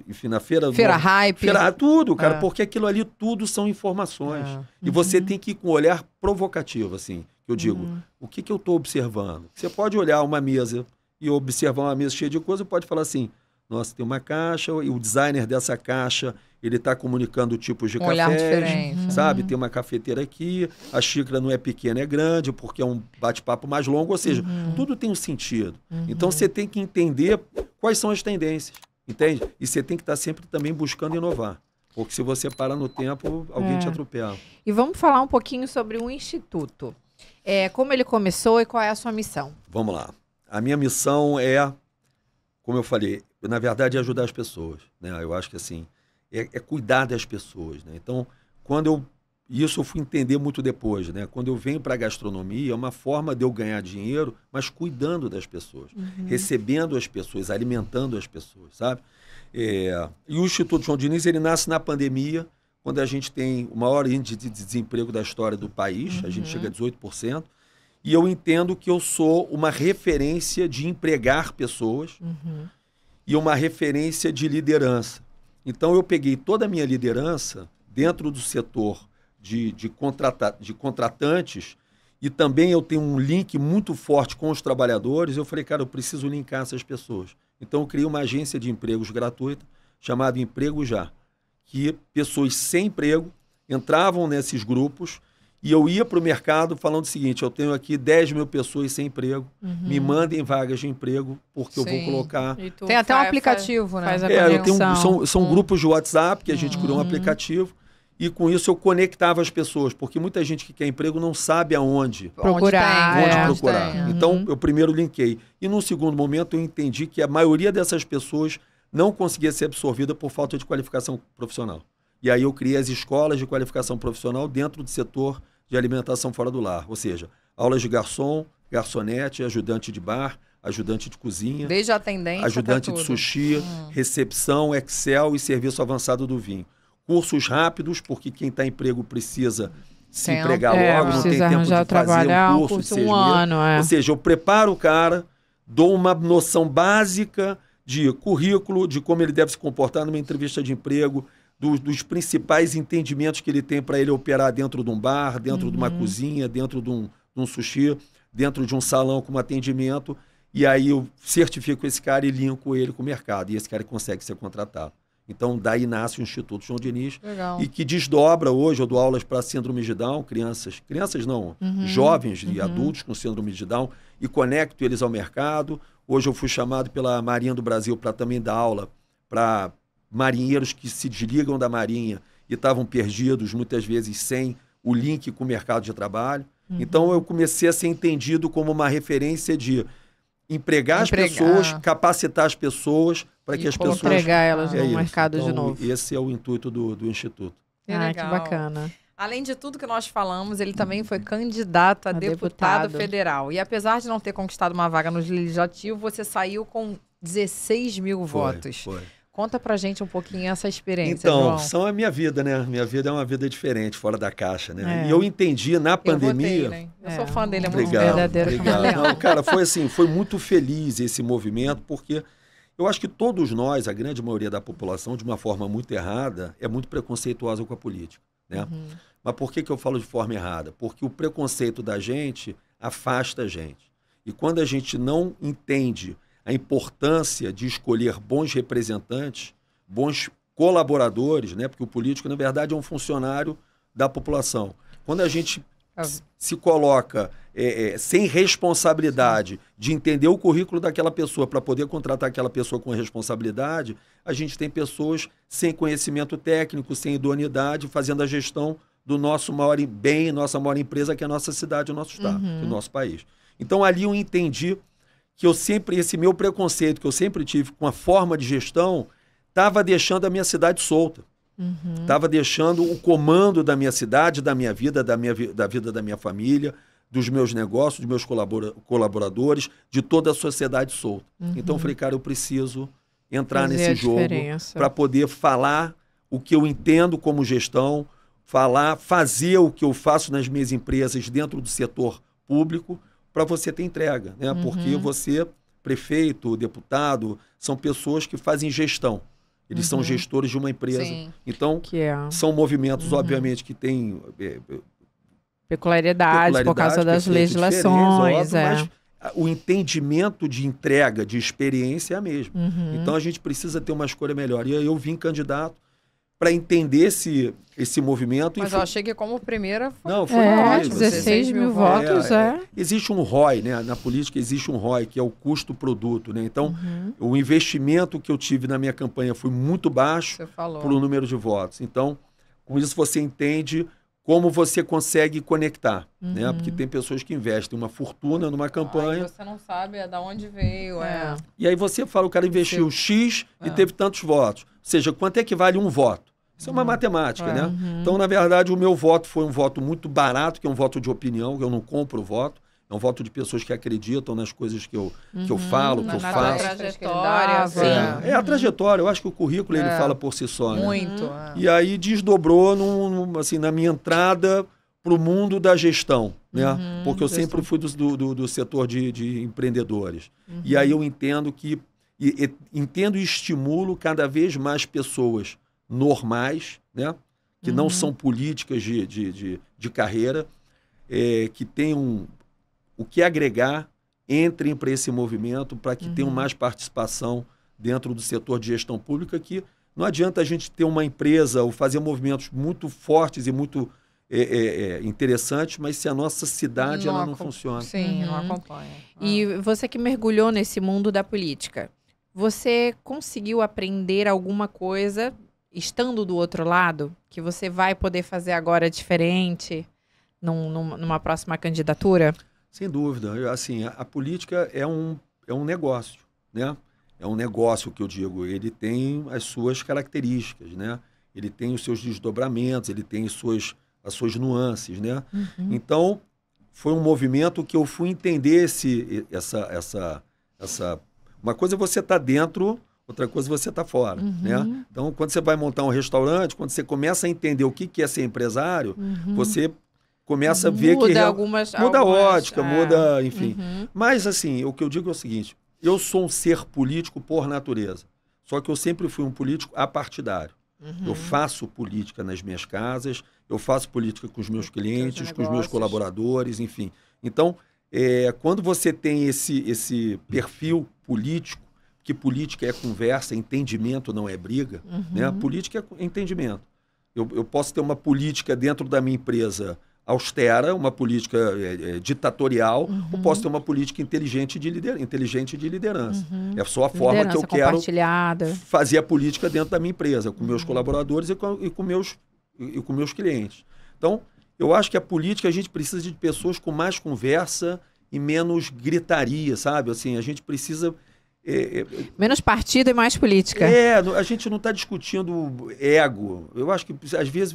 enfim, na feira. Feira hype. Feira tudo, cara, é. porque aquilo ali tudo são informações. É. E você uhum. tem que ir com um olhar provocativo, assim. Eu digo, uhum. o que, que eu estou observando? Você pode olhar uma mesa e observar uma mesa cheia de coisa e pode falar assim: nossa, tem uma caixa, e o designer dessa caixa ele está comunicando tipos de um cafés, olhar diferente. Uhum. sabe? Uhum. Tem uma cafeteira aqui, a xícara não é pequena, é grande, porque é um bate-papo mais longo, ou seja, uhum. tudo tem um sentido. Uhum. Então você tem que entender quais são as tendências. Entende? E você tem que estar tá sempre também buscando inovar. Porque se você parar no tempo, alguém é. te atropela. E vamos falar um pouquinho sobre o Instituto. É, como ele começou e qual é a sua missão? Vamos lá. A minha missão é, como eu falei, na verdade é ajudar as pessoas. Né? Eu acho que assim, é, é cuidar das pessoas. Né? Então, quando eu e isso eu fui entender muito depois, né? Quando eu venho para a gastronomia, é uma forma de eu ganhar dinheiro, mas cuidando das pessoas, uhum. recebendo as pessoas, alimentando as pessoas, sabe? É... e o Instituto João Diniz, ele nasce na pandemia, quando a gente tem o maior índice de desemprego da história do país, uhum. a gente uhum. chega a 18%, e eu entendo que eu sou uma referência de empregar pessoas uhum. e uma referência de liderança. Então eu peguei toda a minha liderança dentro do setor de, de, contrata, de contratantes e também eu tenho um link muito forte com os trabalhadores. Eu falei, cara, eu preciso linkar essas pessoas. Então eu criei uma agência de empregos gratuita chamada Emprego Já, que pessoas sem emprego entravam nesses grupos e eu ia para o mercado falando o seguinte: eu tenho aqui 10 mil pessoas sem emprego, uhum. me mandem vagas de emprego, porque Sim. eu vou colocar. Tem até faz, um aplicativo, faz, né? Faz é, eu tenho são, são hum. grupos de WhatsApp que a gente criou um uhum. aplicativo e com isso eu conectava as pessoas, porque muita gente que quer emprego não sabe aonde procurar. Tá onde, onde né? é, procurar. Onde tá então uhum. eu primeiro linkei. E num segundo momento eu entendi que a maioria dessas pessoas não conseguia ser absorvida por falta de qualificação profissional. E aí eu criei as escolas de qualificação profissional dentro do setor de alimentação fora do lar, ou seja, aulas de garçom, garçonete, ajudante de bar, ajudante de cozinha, desde atendente, ajudante de sushi, hum. recepção, Excel e serviço avançado do vinho cursos rápidos, porque quem está em emprego precisa se tem, empregar é, logo, não tem tempo de trabalhar, fazer um ah, curso, um curso de seis um ano, é. Ou seja, eu preparo o cara, dou uma noção básica de currículo, de como ele deve se comportar numa entrevista de emprego, dos, dos principais entendimentos que ele tem para ele operar dentro de um bar, dentro uhum. de uma uhum. cozinha, dentro de um, de um sushi, dentro de um salão como atendimento. E aí eu certifico esse cara e linko ele com o mercado. E esse cara consegue ser contratado. Então, daí nasce o Instituto João Diniz. Legal. E que desdobra hoje, eu dou aulas para síndrome de Down, crianças, crianças não, uhum. jovens e uhum. adultos com síndrome de Down, e conecto eles ao mercado. Hoje eu fui chamado pela Marinha do Brasil para também dar aula para marinheiros que se desligam da Marinha e estavam perdidos, muitas vezes sem o link com o mercado de trabalho. Uhum. Então, eu comecei a ser entendido como uma referência de empregar, empregar. as pessoas, capacitar as pessoas para que as pessoas entregar elas no mercado então, de novo. Esse é o intuito do, do instituto. Que ah, legal. que bacana. Além de tudo que nós falamos, ele também foi candidato a, a deputado, deputado, federal. E apesar de não ter conquistado uma vaga no legislativo, você saiu com 16 mil foi, votos. Foi. Conta pra gente um pouquinho essa experiência. Então, João. são a minha vida, né? Minha vida é uma vida diferente, fora da caixa, né? É. E eu entendi na pandemia. Eu, votei, né? eu é. sou fã dele, é muito obrigado, verdadeiro. Obrigado. Não, cara, foi assim, foi muito feliz esse movimento, porque eu acho que todos nós, a grande maioria da população, de uma forma muito errada, é muito preconceituosa com a política. Né? Uhum. Mas por que, que eu falo de forma errada? Porque o preconceito da gente afasta a gente. E quando a gente não entende a importância de escolher bons representantes, bons colaboradores, né? porque o político, na verdade, é um funcionário da população. Quando a gente se coloca é, é, sem responsabilidade de entender o currículo daquela pessoa para poder contratar aquela pessoa com responsabilidade, a gente tem pessoas sem conhecimento técnico, sem idoneidade, fazendo a gestão do nosso maior bem, nossa maior empresa, que é a nossa cidade, o nosso estado, uhum. É o nosso país. Então ali eu entendi que eu sempre, esse meu preconceito que eu sempre tive com a forma de gestão, estava deixando a minha cidade solta. Estava uhum. deixando o comando da minha cidade, da minha vida, da, minha, da vida da minha família, dos meus negócios, dos meus colaboradores, de toda a sociedade solta. Uhum. Então eu falei, cara, eu preciso entrar Fazer nesse jogo para poder falar o que eu entendo como gestão, falar, fazer o que eu faço nas minhas empresas dentro do setor público para você ter entrega, né? Uhum. Porque você, prefeito, deputado, são pessoas que fazem gestão. Eles uhum. são gestores de uma empresa. Sim. Então, é. são movimentos, uhum. obviamente, que têm eh, Peculiaridades, por causa das legislações. Óbvio, é. Mas o entendimento de entrega, de experiência é a mesma. Uhum. Então a gente precisa ter uma escolha melhor. E eu vim candidato para entender esse, esse movimento. Mas eu achei que como primeira foi, Não, foi é, 16 mil votos, é, é. Existe um ROI, né? Na política existe um ROI, que é o custo-produto, né? Então, uhum. o investimento que eu tive na minha campanha foi muito baixo para o número de votos. Então, com isso você entende como você consegue conectar, né? uhum. né? Porque tem pessoas que investem uma fortuna numa campanha. você não sabe é da onde veio, é. é. E aí você fala, o cara investiu X é. e teve tantos votos. Ou seja, quanto é que vale um voto? Isso é uma uhum. matemática, é. né? Uhum. Então, na verdade, o meu voto foi um voto muito barato, que é um voto de opinião, que eu não compro voto. É um voto de pessoas que acreditam nas coisas que eu, uhum, que eu uhum. falo, que eu faço. Trajetória, Sim. Assim. É, é. a trajetória. Eu acho que o currículo é. ele fala por si só. Né? Muito. Uhum. É. E aí desdobrou num, assim, na minha entrada para o mundo da gestão, né? Uhum, Porque eu sempre fui do, do, do setor de, de empreendedores. Uhum. E aí eu entendo que e, e, entendo e estimulo cada vez mais pessoas normais, né? Que uhum. não são políticas de, de, de, de carreira, é, que tenham o que agregar, entrem para esse movimento para que uhum. tenham mais participação dentro do setor de gestão pública, que não adianta a gente ter uma empresa ou fazer movimentos muito fortes e muito é, é, é interessantes, mas se a nossa cidade não ela não funciona. Sim, uhum. não acompanha. Ah. E você que mergulhou nesse mundo da política, você conseguiu aprender alguma coisa estando do outro lado que você vai poder fazer agora diferente num, numa próxima candidatura? Sem dúvida. Assim, a, a política é um, é um negócio, né? É um negócio que eu digo. Ele tem as suas características, né? Ele tem os seus desdobramentos, ele tem as suas, as suas nuances, né? Uhum. Então, foi um movimento que eu fui entender esse, essa, essa, essa... Uma coisa é você estar tá dentro outra coisa é você está fora, uhum. né? Então, quando você vai montar um restaurante, quando você começa a entender o que, que é ser empresário, uhum. você começa a ver muda que Muda algumas, muda algumas, a ótica, é. muda, enfim. Uhum. Mas assim, o que eu digo é o seguinte: eu sou um ser político por natureza. Só que eu sempre fui um político apartidário. Uhum. Eu faço política nas minhas casas, eu faço política com os meus clientes, os com os meus colaboradores, enfim. Então, é, quando você tem esse, esse perfil político, que política é conversa, entendimento não é briga, né? uhum. né? Política é entendimento. Eu, eu posso ter uma política dentro da minha empresa austera, uma política é, é, ditatorial, uhum. ou posso ter uma política inteligente de, lider... inteligente de liderança. Uhum. É só a forma liderança que eu quero fazer a política dentro da minha empresa, com meus uhum. colaboradores e com, e, com meus, e com meus clientes. Então, eu acho que a política a gente precisa de pessoas com mais conversa e menos gritaria, sabe? Assim, a gente precisa é, é, Menos partido e mais política. É, a gente não está discutindo ego. Eu acho que, às vezes,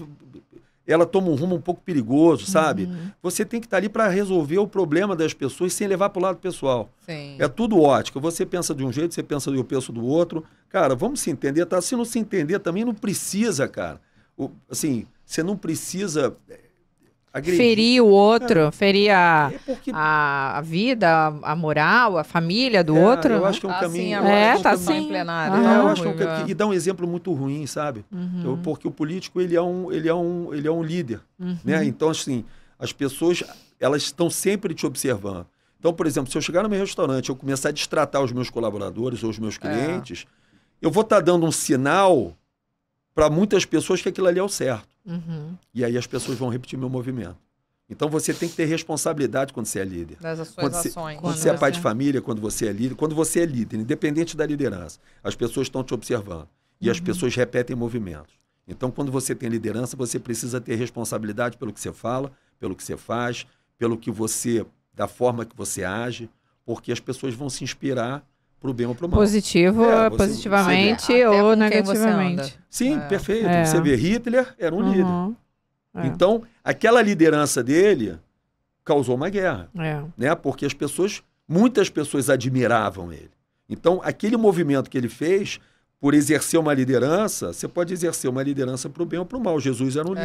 ela toma um rumo um pouco perigoso, sabe? Uhum. Você tem que estar tá ali para resolver o problema das pessoas sem levar para o lado pessoal. Sim. É tudo ótico Você pensa de um jeito, você pensa de um, penso do outro. Cara, vamos se entender, tá? Se não se entender também, não precisa, cara. O, assim, você não precisa Agredir. Ferir o outro, é. ferir a, é porque... a, a, vida, a, moral, a família do é, outro. Eu acho que é um tá caminho. Assim, é, um tá eu acho que é um tá assim ah, E é é. dá um exemplo muito ruim, sabe? Uhum. Porque o político ele é um, ele é um, ele é um líder. Uhum. Né? Então, assim, as pessoas elas estão sempre te observando. Então, por exemplo, se eu chegar no meu restaurante eu começar a destratar os meus colaboradores ou os meus é. clientes, eu vou estar tá dando um sinal para muitas pessoas que aquilo ali é o certo. Uhum. E aí as pessoas vão repetir meu movimento. Então você tem que ter responsabilidade quando você é líder. Das suas quando ações. Você, quando, você é pai de família, quando você é líder, quando você é líder, independente da liderança, as pessoas estão te observando. E uhum. as pessoas repetem movimentos. Então, quando você tem liderança, você precisa ter responsabilidade pelo que você fala, pelo que você faz, pelo que você, da forma que você age, porque as pessoas vão se inspirar pro bem ou pro mal. Positivo, é, você, positivamente você ou negativamente. Sim, é. perfeito. É. Você vê, Hitler era um uhum. líder. É. Então, aquela liderança dele causou uma guerra, é. né? Porque as pessoas, muitas pessoas admiravam ele. Então, aquele movimento que ele fez por exercer uma liderança, você pode exercer uma liderança para o bem ou para o mal. Jesus era um é,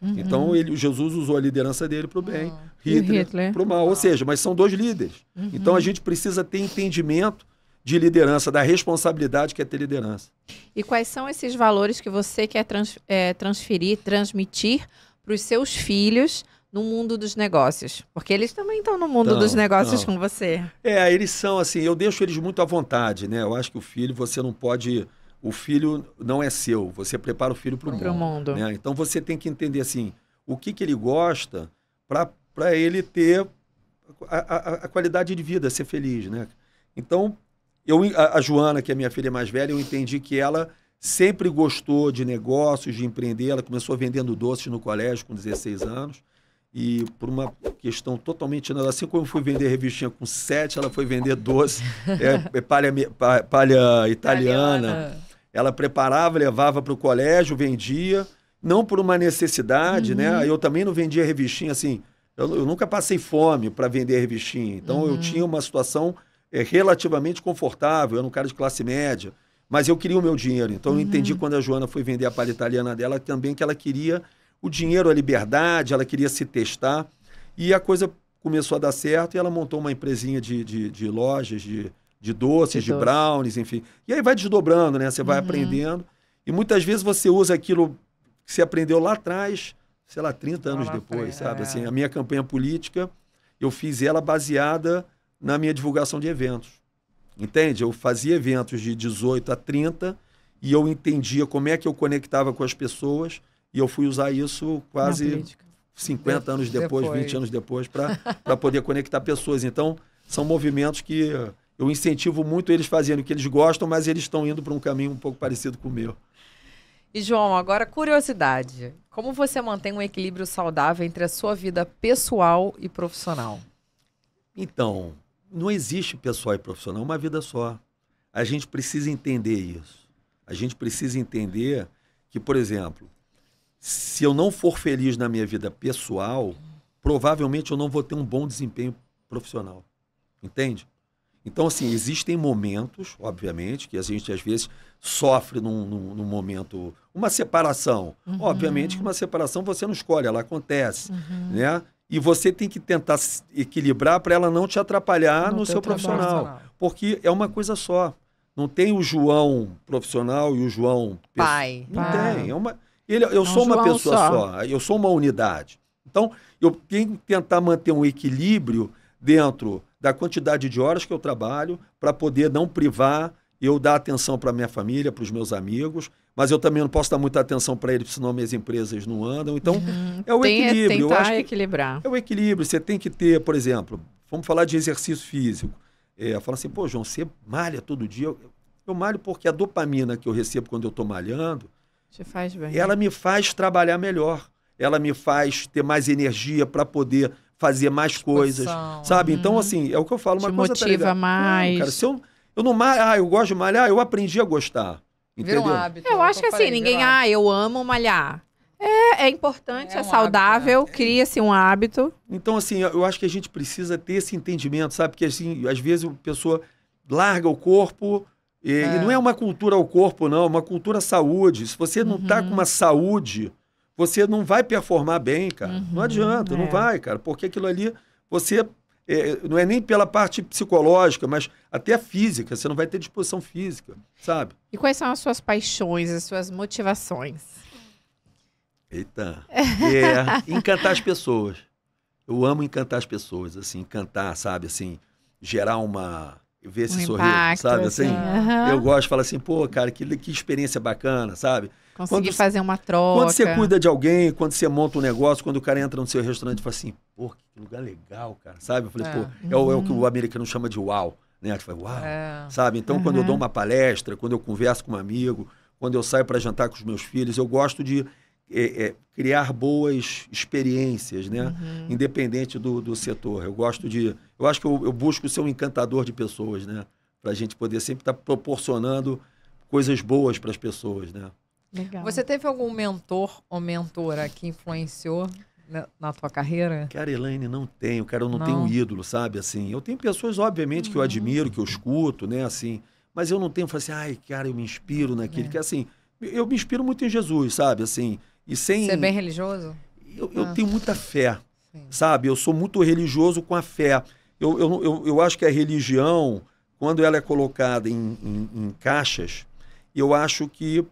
líder. Então, uhum. ele, Jesus usou a liderança dele para o bem, uhum. Hitler, Hitler. para o mal. Ou uhum. seja, mas são dois líderes. Uhum. Então, a gente precisa ter entendimento de liderança, da responsabilidade que é ter liderança. E quais são esses valores que você quer trans, é, transferir, transmitir para os seus filhos no mundo dos negócios? Porque eles também estão no mundo dos negócios com você. É, eles são assim, eu deixo eles muito à vontade, né? Eu acho que o filho, você não pode. O filho não é seu, você prepara o filho para o mundo. mundo. Né? Então você tem que entender assim, o que, que ele gosta para ele ter a, a, a qualidade de vida, ser feliz, né? Então, eu, a, a Joana, que é minha filha mais velha, eu entendi que ela sempre gostou de negócios, de empreender. Ela começou vendendo doces no colégio com 16 anos. E por uma questão totalmente nada, assim como eu fui vender revistinha com 7, ela foi vender doce, é, é palha, palha italiana. italiana. Ela preparava, levava para o colégio, vendia, não por uma necessidade, né? uhum. né? Eu também não vendia revistinha assim. Eu, eu nunca passei fome para vender revistinha. Então uhum. eu tinha uma situação é, relativamente confortável, eu era um cara de classe média, mas eu queria o meu dinheiro. Então uhum. eu entendi uhum. quando a Joana foi vender a palha italiana dela também que ela queria o dinheiro, a liberdade, ela queria se testar. E a coisa começou a dar certo e ela montou uma empresinha de, de, de lojas, de, de doces, de, doce. brownies, enfim. E aí vai desdobrando, né? Você vai uhum. aprendendo. E muitas vezes você usa aquilo que você aprendeu lá atrás, sei lá, 30 anos lá depois, sabe? Assim, é. a minha campanha política, eu fiz ela baseada na minha divulgação de eventos. Entende? Eu fazia eventos de 18 a 30 e eu entendia como é que eu conectava com as pessoas e eu fui usar isso quase 50 anos depois, depois, 20 anos depois, para poder conectar pessoas. Então, são movimentos que eu incentivo muito eles fazendo o que eles gostam, mas eles estão indo para um caminho um pouco parecido com o meu. E João, agora curiosidade. Como você mantém um equilíbrio saudável entre a sua vida pessoal e profissional? Então, não existe pessoal e profissional, uma vida só. A gente precisa entender isso. A gente precisa entender que, por exemplo, se eu não for feliz na minha vida pessoal, provavelmente eu não vou ter um bom desempenho profissional. Entende? Então, assim, existem momentos, obviamente, que a gente às vezes sofre num, num, num momento. Uma separação. Uhum. Obviamente que uma separação você não escolhe, ela acontece. Uhum. Né? e você tem que tentar equilibrar para ela não te atrapalhar não no seu profissional, porque é uma coisa só. Não tem o João profissional e o João pai. Não pai. tem. É uma, ele, eu é um sou uma João pessoa só. só. Eu sou uma unidade. Então eu tenho que tentar manter um equilíbrio dentro da quantidade de horas que eu trabalho para poder não privar eu dar atenção para minha família, para os meus amigos mas eu também não posso dar muita atenção para ele, senão minhas empresas não andam. Então, uhum. é o tem, é equilíbrio. Tentar equilibrar. É o equilíbrio. Você tem que ter, por exemplo, vamos falar de exercício físico. É, fala assim, pô, João, você malha todo dia. Eu, eu malho porque a dopamina que eu recebo quando eu estou malhando, Te faz bem. ela me faz trabalhar melhor. Ela me faz ter mais energia para poder fazer mais coisas, sabe? Hum. Então, uhum. assim, é o que eu falo. Uma Te coisa tá motiva tá mais. Não, cara, se eu, eu não malho, ah, eu gosto de malhar, eu aprendi a gostar. Entendeu? Vira um hábito. Eu é acho que assim, ninguém, ah, eu amo malhar. É, é importante, é, é saudável, né? cria-se um hábito. Então, assim, eu acho que a gente precisa ter esse entendimento, sabe? Porque, assim, às vezes a pessoa larga o corpo, e, é. e não é uma cultura ao corpo, não, é uma cultura à saúde. Se você não está com uhum. uma saúde, você não vai performar bem, cara. Uhum. Não adianta, não é. vai, cara. Porque aquilo ali, você. É, não é nem pela parte psicológica, mas até a física, você não vai ter disposição física, sabe? E quais são as suas paixões, as suas motivações? Eita. É, encantar as pessoas. Eu amo encantar as pessoas, assim, encantar, sabe, assim, gerar uma ver esse um sorriso, impacto, sabe? Assim, uhum. eu gosto, de falar assim, pô, cara, que, que experiência bacana, sabe? Conseguir quando, fazer uma troca. Quando você cuida de alguém, quando você monta um negócio, quando o cara entra no seu restaurante e fala assim, pô, que lugar legal, cara, sabe? Eu falei, é. pô, é, uhum. é, o, é o que uhum. o americano chama de uau. Wow. Né? Tu fala, uau, é. sabe? Então, uhum. quando eu uhum. dou uma palestra, quando eu converso com um amigo, quando eu saio para jantar com os meus filhos, eu gosto de é, é, criar boas experiências, né? Uhum. Independente do, do setor. Eu gosto de... Eu acho que eu, eu busco ser um encantador de pessoas, né? Para a gente poder sempre estar tá proporcionando coisas boas para as pessoas, né? Legal. Você teve algum mentor ou mentora que influenciou na tua carreira? Cara, Elaine, não tenho. Cara, eu não, não. tenho um ídolo, sabe? Assim, eu tenho pessoas, obviamente, uhum. que eu uhum. admiro, que eu escuto, né? Assim, mas eu não tenho, assim, ai, cara, eu me inspiro naquele. É. Que assim, eu me inspiro muito em Jesus, sabe? Assim, e sem. Você é bem religioso? Eu, eu ah. tenho muita fé, Sim. sabe? Eu sou muito religioso com a fé. Eu, eu, eu, eu, acho que a religião, quando ela é colocada em, em, em caixas, eu acho que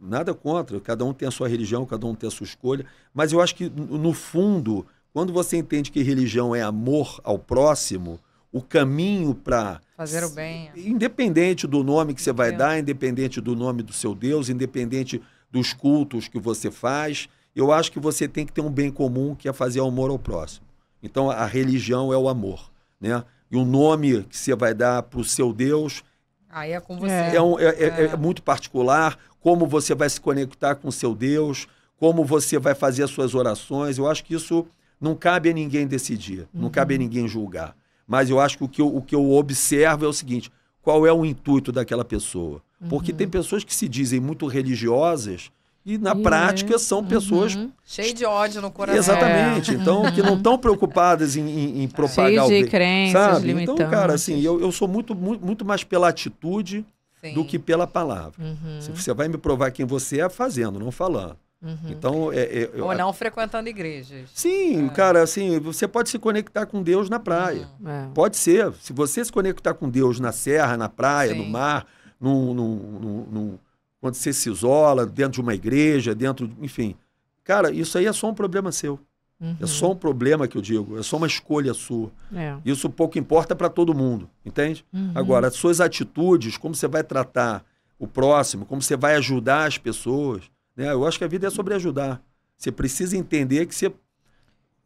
nada contra, cada um tem a sua religião, cada um tem a sua escolha, mas eu acho que, no fundo, quando você entende que religião é amor ao próximo, o caminho para. Fazer o bem. É. Independente do nome que você vai dar, independente do nome do seu Deus, independente dos cultos que você faz, eu acho que você tem que ter um bem comum que é fazer o amor ao próximo. Então, a religião é o amor, né? E o nome que você vai dar para o seu Deus. Aí é com você. É, um, é, é. é, é muito particular como você vai se conectar com seu Deus, como você vai fazer as suas orações. Eu acho que isso não cabe a ninguém decidir, uhum. não cabe a ninguém julgar. Mas eu acho que o que eu, o que eu observo é o seguinte: qual é o intuito daquela pessoa? Porque uhum. tem pessoas que se dizem muito religiosas e na uhum. prática são pessoas uhum. cheias de ódio no coração. Exatamente. É. Então, que não estão preocupadas em, em, em propagar Cheio o de crenças, sabe? Então, cara, assim, eu, eu sou muito, muito, muito mais pela atitude Sim. do que pela palavra. Uhum. você vai me provar quem você é fazendo, não falando. Uhum. Então, é, é, eu, Ou não frequentando igrejas. Sim, é. cara, assim, você pode se conectar com Deus na praia. Uhum. É. Pode ser. Se você se conectar com Deus na serra, na praia, Sim. no mar, no quando você se isola, dentro de uma igreja, dentro. Enfim. Cara, isso aí é só um problema seu. Uhum. É só um uhum. problema que eu digo, é só uma escolha sua. É. Isso pouco importa para todo mundo, entende? Uhum. Agora, as suas atitudes, como você vai tratar o próximo, como você vai ajudar as pessoas, né? Eu acho que a vida é sobre ajudar. Você precisa entender que você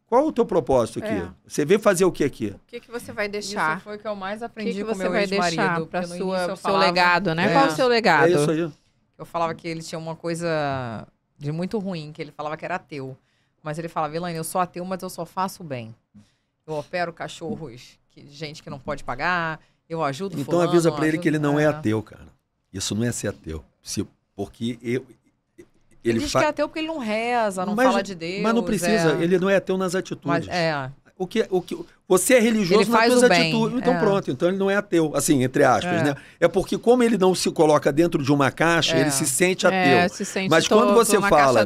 qual é o teu propósito aqui? É. Você veio fazer o que aqui? O que, que você vai deixar? Isso foi o que eu mais aprendi que que com você meu vai deixar para o falava... seu legado, né? É. Qual é o seu legado? É isso aí. Eu falava que ele tinha uma coisa de muito ruim, que ele falava que era teu. Mas ele fala, Vilani, eu sou ateu, mas eu só faço bem. Eu opero cachorros que gente que não pode pagar, eu ajudo Então fulano, avisa para ele que ele não é, é ateu, cara. Isso não é ser ateu. Se, porque eu, ele, ele diz fa... que é ateu porque ele não reza, não mas, fala de Deus. Mas não precisa, é... ele não é ateu nas atitudes. Mas, é, o que, o que você é religioso nas suas atitudes. Então é. pronto, então ele não é ateu, assim, entre aspas, é. né? É porque como ele não se coloca dentro de uma caixa, é. ele se sente é, ateu. Se sente Mas todo, quando você fala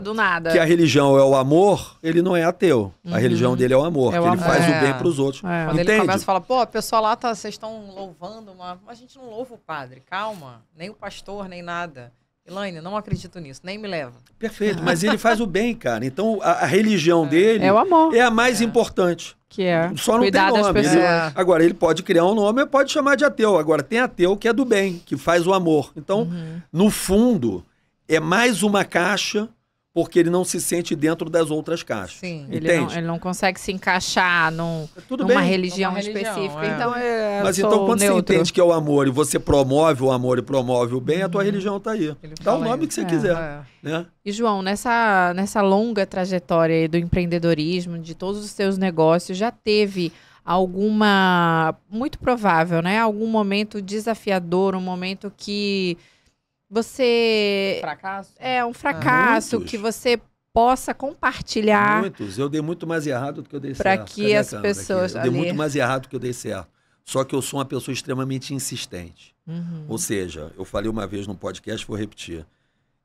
que a religião é o amor, ele não é ateu. Uhum. A religião dele é o amor, é o ele faz o é. bem para os outros. É. Quando Entende? ele começa a fala, pô, a pessoa lá tá, vocês estão louvando uma... A gente não louva o padre, calma. Nem o pastor, nem nada. Elaine, não acredito nisso, nem me leva. Perfeito, mas ele faz o bem, cara. Então a, a religião é. dele é o amor. É a mais é. importante. Que é só não Cuidar tem nome. Né? Ele, Agora ele pode criar um nome, pode chamar de ateu. Agora tem ateu que é do bem, que faz o amor. Então, uhum. no fundo, é mais uma caixa porque ele não se sente dentro das outras caixas. Sim, ele não, ele não, consegue se encaixar num, é numa, religião numa, religião específica. É. Então, é, Mas então, quando neutro. você entende que é o amor e você promove o amor e promove o bem, a tua uhum. religião está aí. Dá o nome que você é, quiser. É. Né? E, João, nessa, nessa longa trajetória do empreendedorismo, de todos os seus negócios, já teve alguma. Muito provável, né? Algum momento desafiador, um momento que você. Fracasso? É, um ah, fracasso ah, que você possa compartilhar. Muitos. Eu dei muito mais errado do que eu dei certo. Para que as pessoas. Eu dei muito mais errado do que eu dei certo. Só que eu sou uma pessoa extremamente insistente. Uhum. Ou seja, eu falei uma vez no podcast, vou repetir.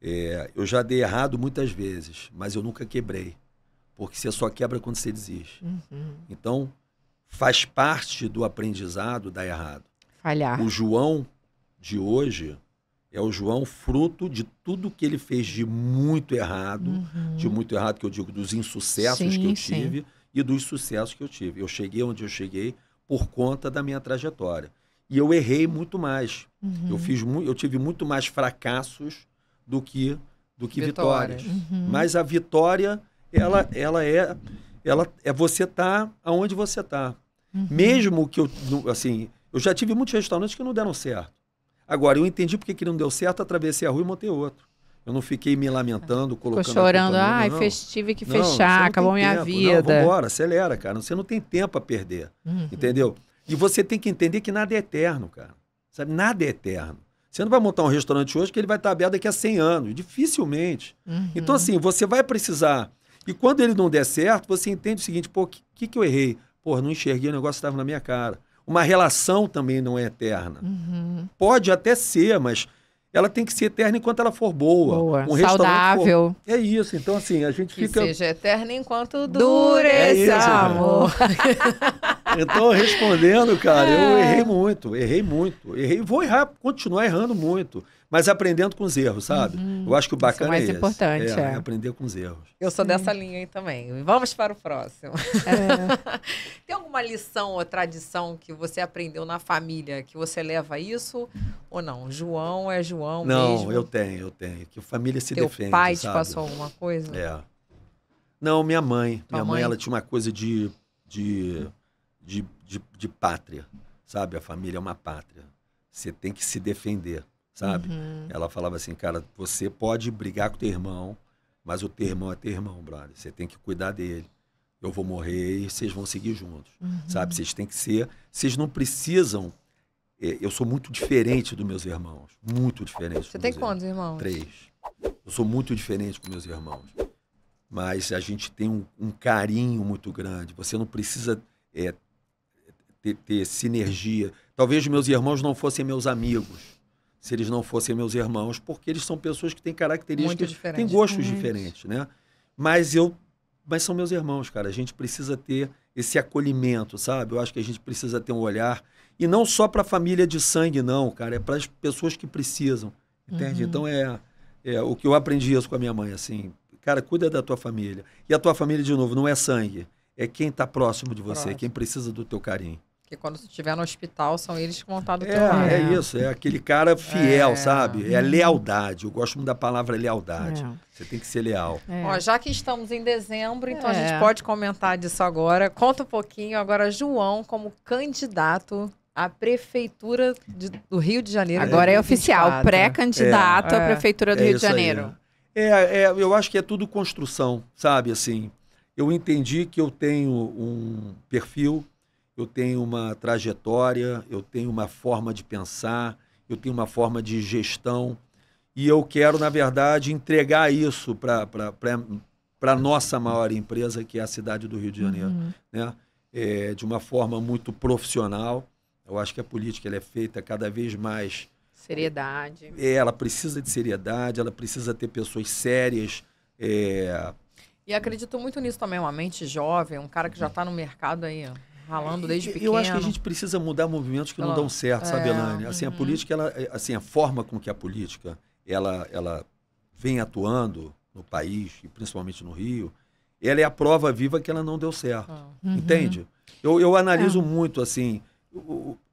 É, eu já dei errado muitas vezes, mas eu nunca quebrei. Porque você só quebra quando você desiste. Uhum. Então, faz parte do aprendizado dar errado. Falhar. O João de hoje, é o João fruto de tudo que ele fez de muito errado, uhum. de muito errado que eu digo, dos insucessos sim, que eu tive sim. e dos sucessos que eu tive. Eu cheguei onde eu cheguei por conta da minha trajetória. E eu errei muito mais. Uhum. Eu fiz eu tive muito mais fracassos do que do que vitórias. vitórias. Uhum. Mas a vitória, ela ela é ela é você tá aonde você tá. Uhum. Mesmo que eu assim, eu já tive muitos restaurantes que não deram certo Agora, eu entendi porque que não deu certo, atravessei a rua e montei outro. Eu não fiquei me lamentando, colocando. Ficou chorando, ai, tive que fechar, não, acabou minha tempo. vida. Não, vambora, acelera, cara. Você não tem tempo a perder. Uhum. Entendeu? E você tem que entender que nada é eterno, cara. Sabe? Nada é eterno. Você não vai montar um restaurante hoje que ele vai estar aberto daqui a 100 anos, dificilmente. Uhum. Então, assim, você vai precisar. E quando ele não der certo, você entende o seguinte: pô, o que, que, que eu errei? Pô, não enxerguei, o negócio estava na minha cara. Uma relação também não é eterna. Uhum. Pode até ser, mas ela tem que ser eterna enquanto ela for boa. boa. Um saudável. For... É isso. Então, assim, a gente que fica. Que seja eterna enquanto dure é esse né? amor. então, respondendo, cara, é. eu errei muito, errei muito, errei. Vou errar, continuar errando muito mas aprendendo com os erros, sabe? Uhum. Eu acho que o é bacana mais é mais importante, é, é, aprender com os erros. Eu sou dessa linha aí também. Vamos para o próximo. É. Tem alguma lição ou tradição que você aprendeu na família que você leva isso ou não? João é João Não, mesmo? eu tenho, eu tenho. Que a família se Teu defende, pai sabe? te passou alguma coisa? É. Não, minha mãe. Tua minha mãe? mãe, ela tinha uma coisa de, de, de, de, de pátria, sabe? A família é uma pátria. Você tem que se defender sabe? Uhum. Ela falava assim, cara, você pode brigar com teu irmão, mas o teu irmão é teu irmão, brother. Você tem que cuidar dele. Eu vou morrer e vocês vão seguir juntos, uhum. sabe? Vocês têm que ser. Vocês não precisam. É, eu sou muito diferente dos meus irmãos, muito diferente. Você tem quantos irmãos? Três. Eu sou muito diferente com meus irmãos, mas a gente tem um, um carinho muito grande. Você não precisa é, ter, ter sinergia. Talvez meus irmãos não fossem meus amigos, se eles não fossem meus irmãos, porque eles são pessoas que têm características, têm gostos Muito. Uhum. diferentes, né? Mas eu, mas são meus irmãos, cara. A gente precisa ter esse acolhimento, sabe? Eu acho que a gente precisa ter um olhar e não só para a família de sangue, não, cara. É para as pessoas que precisam, entende? Uhum. Então é, é o que eu aprendi isso com a minha mãe, assim. Cara, cuida da tua família. E a tua família, de novo, não é sangue. É quem está próximo de você, Próximo. quem precisa do teu carinho. Porque quando você estiver no hospital, são eles que vão estar do é, teu lado. É isso, é aquele cara fiel, é. sabe? É uhum. lealdade. Eu gosto muito da palavra lealdade. É. Você tem que ser leal. É. Ó, já que estamos em dezembro, então a gente é. pode comentar disso agora. Conta um pouquinho agora, João, como candidato à prefeitura de, do Rio de Janeiro. Agora é, é oficial, né? pré-candidato à prefeitura do Rio de Janeiro. é, eu acho que é tudo construção, sabe? Assim, eu entendi que eu tenho um perfil eu tenho uma trajetória, eu tenho uma forma de pensar, eu tenho uma forma de gestão. E eu quero, na verdade, entregar isso para a nossa maior empresa, que é a cidade do Rio de Janeiro. Uhum. Né? É, de uma forma muito profissional. Eu acho que a política ela é feita cada vez mais. Seriedade. É, ela precisa de seriedade, ela precisa ter pessoas sérias. É... E acredito muito nisso também, uma mente jovem, um cara que já está uhum. no mercado aí ralando desde pequeno. Eu acho que a gente precisa mudar movimentos que não dão certo, sabe, é. Elane? Assim, uhum. a política, ela, é, assim, a forma com que a política ela, ela vem atuando no país, e principalmente no Rio, ela é a prova viva que ela não deu certo. Uhum. Entende? Eu, eu analiso é. muito, assim,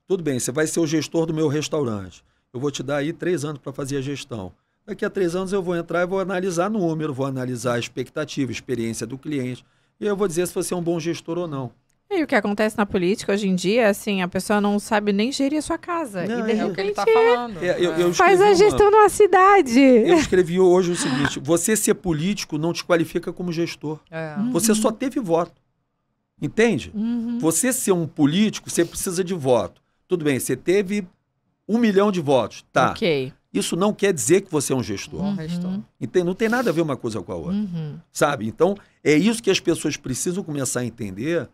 tudo bem, você vai ser o gestor do meu restaurante. Eu vou te dar aí três anos para fazer a gestão. Daqui a três anos eu vou entrar e vou analisar número, vou analisar a expectativa, a experiência do cliente. E eu vou dizer se você é um bom gestor ou não. E o que acontece na política hoje em dia, assim, a pessoa não sabe nem gerir a sua casa. Não, e é o que ele tá falando. É, eu, eu faz a gestão uma... numa cidade. Eu escrevi hoje o seguinte: você ser político não te qualifica como gestor. É. Uhum. Você só uhum. teve voto. Entende? Uhum. Você ser um político, você precisa de voto. Tudo bem, você teve um milhão de votos. Tá. Ok. Isso não quer dizer que você é um gestor. Uhum. Entende? Não tem nada a ver uma coisa com a outra. Uhum. Sabe? Então, é isso que as pessoas precisam começar a entender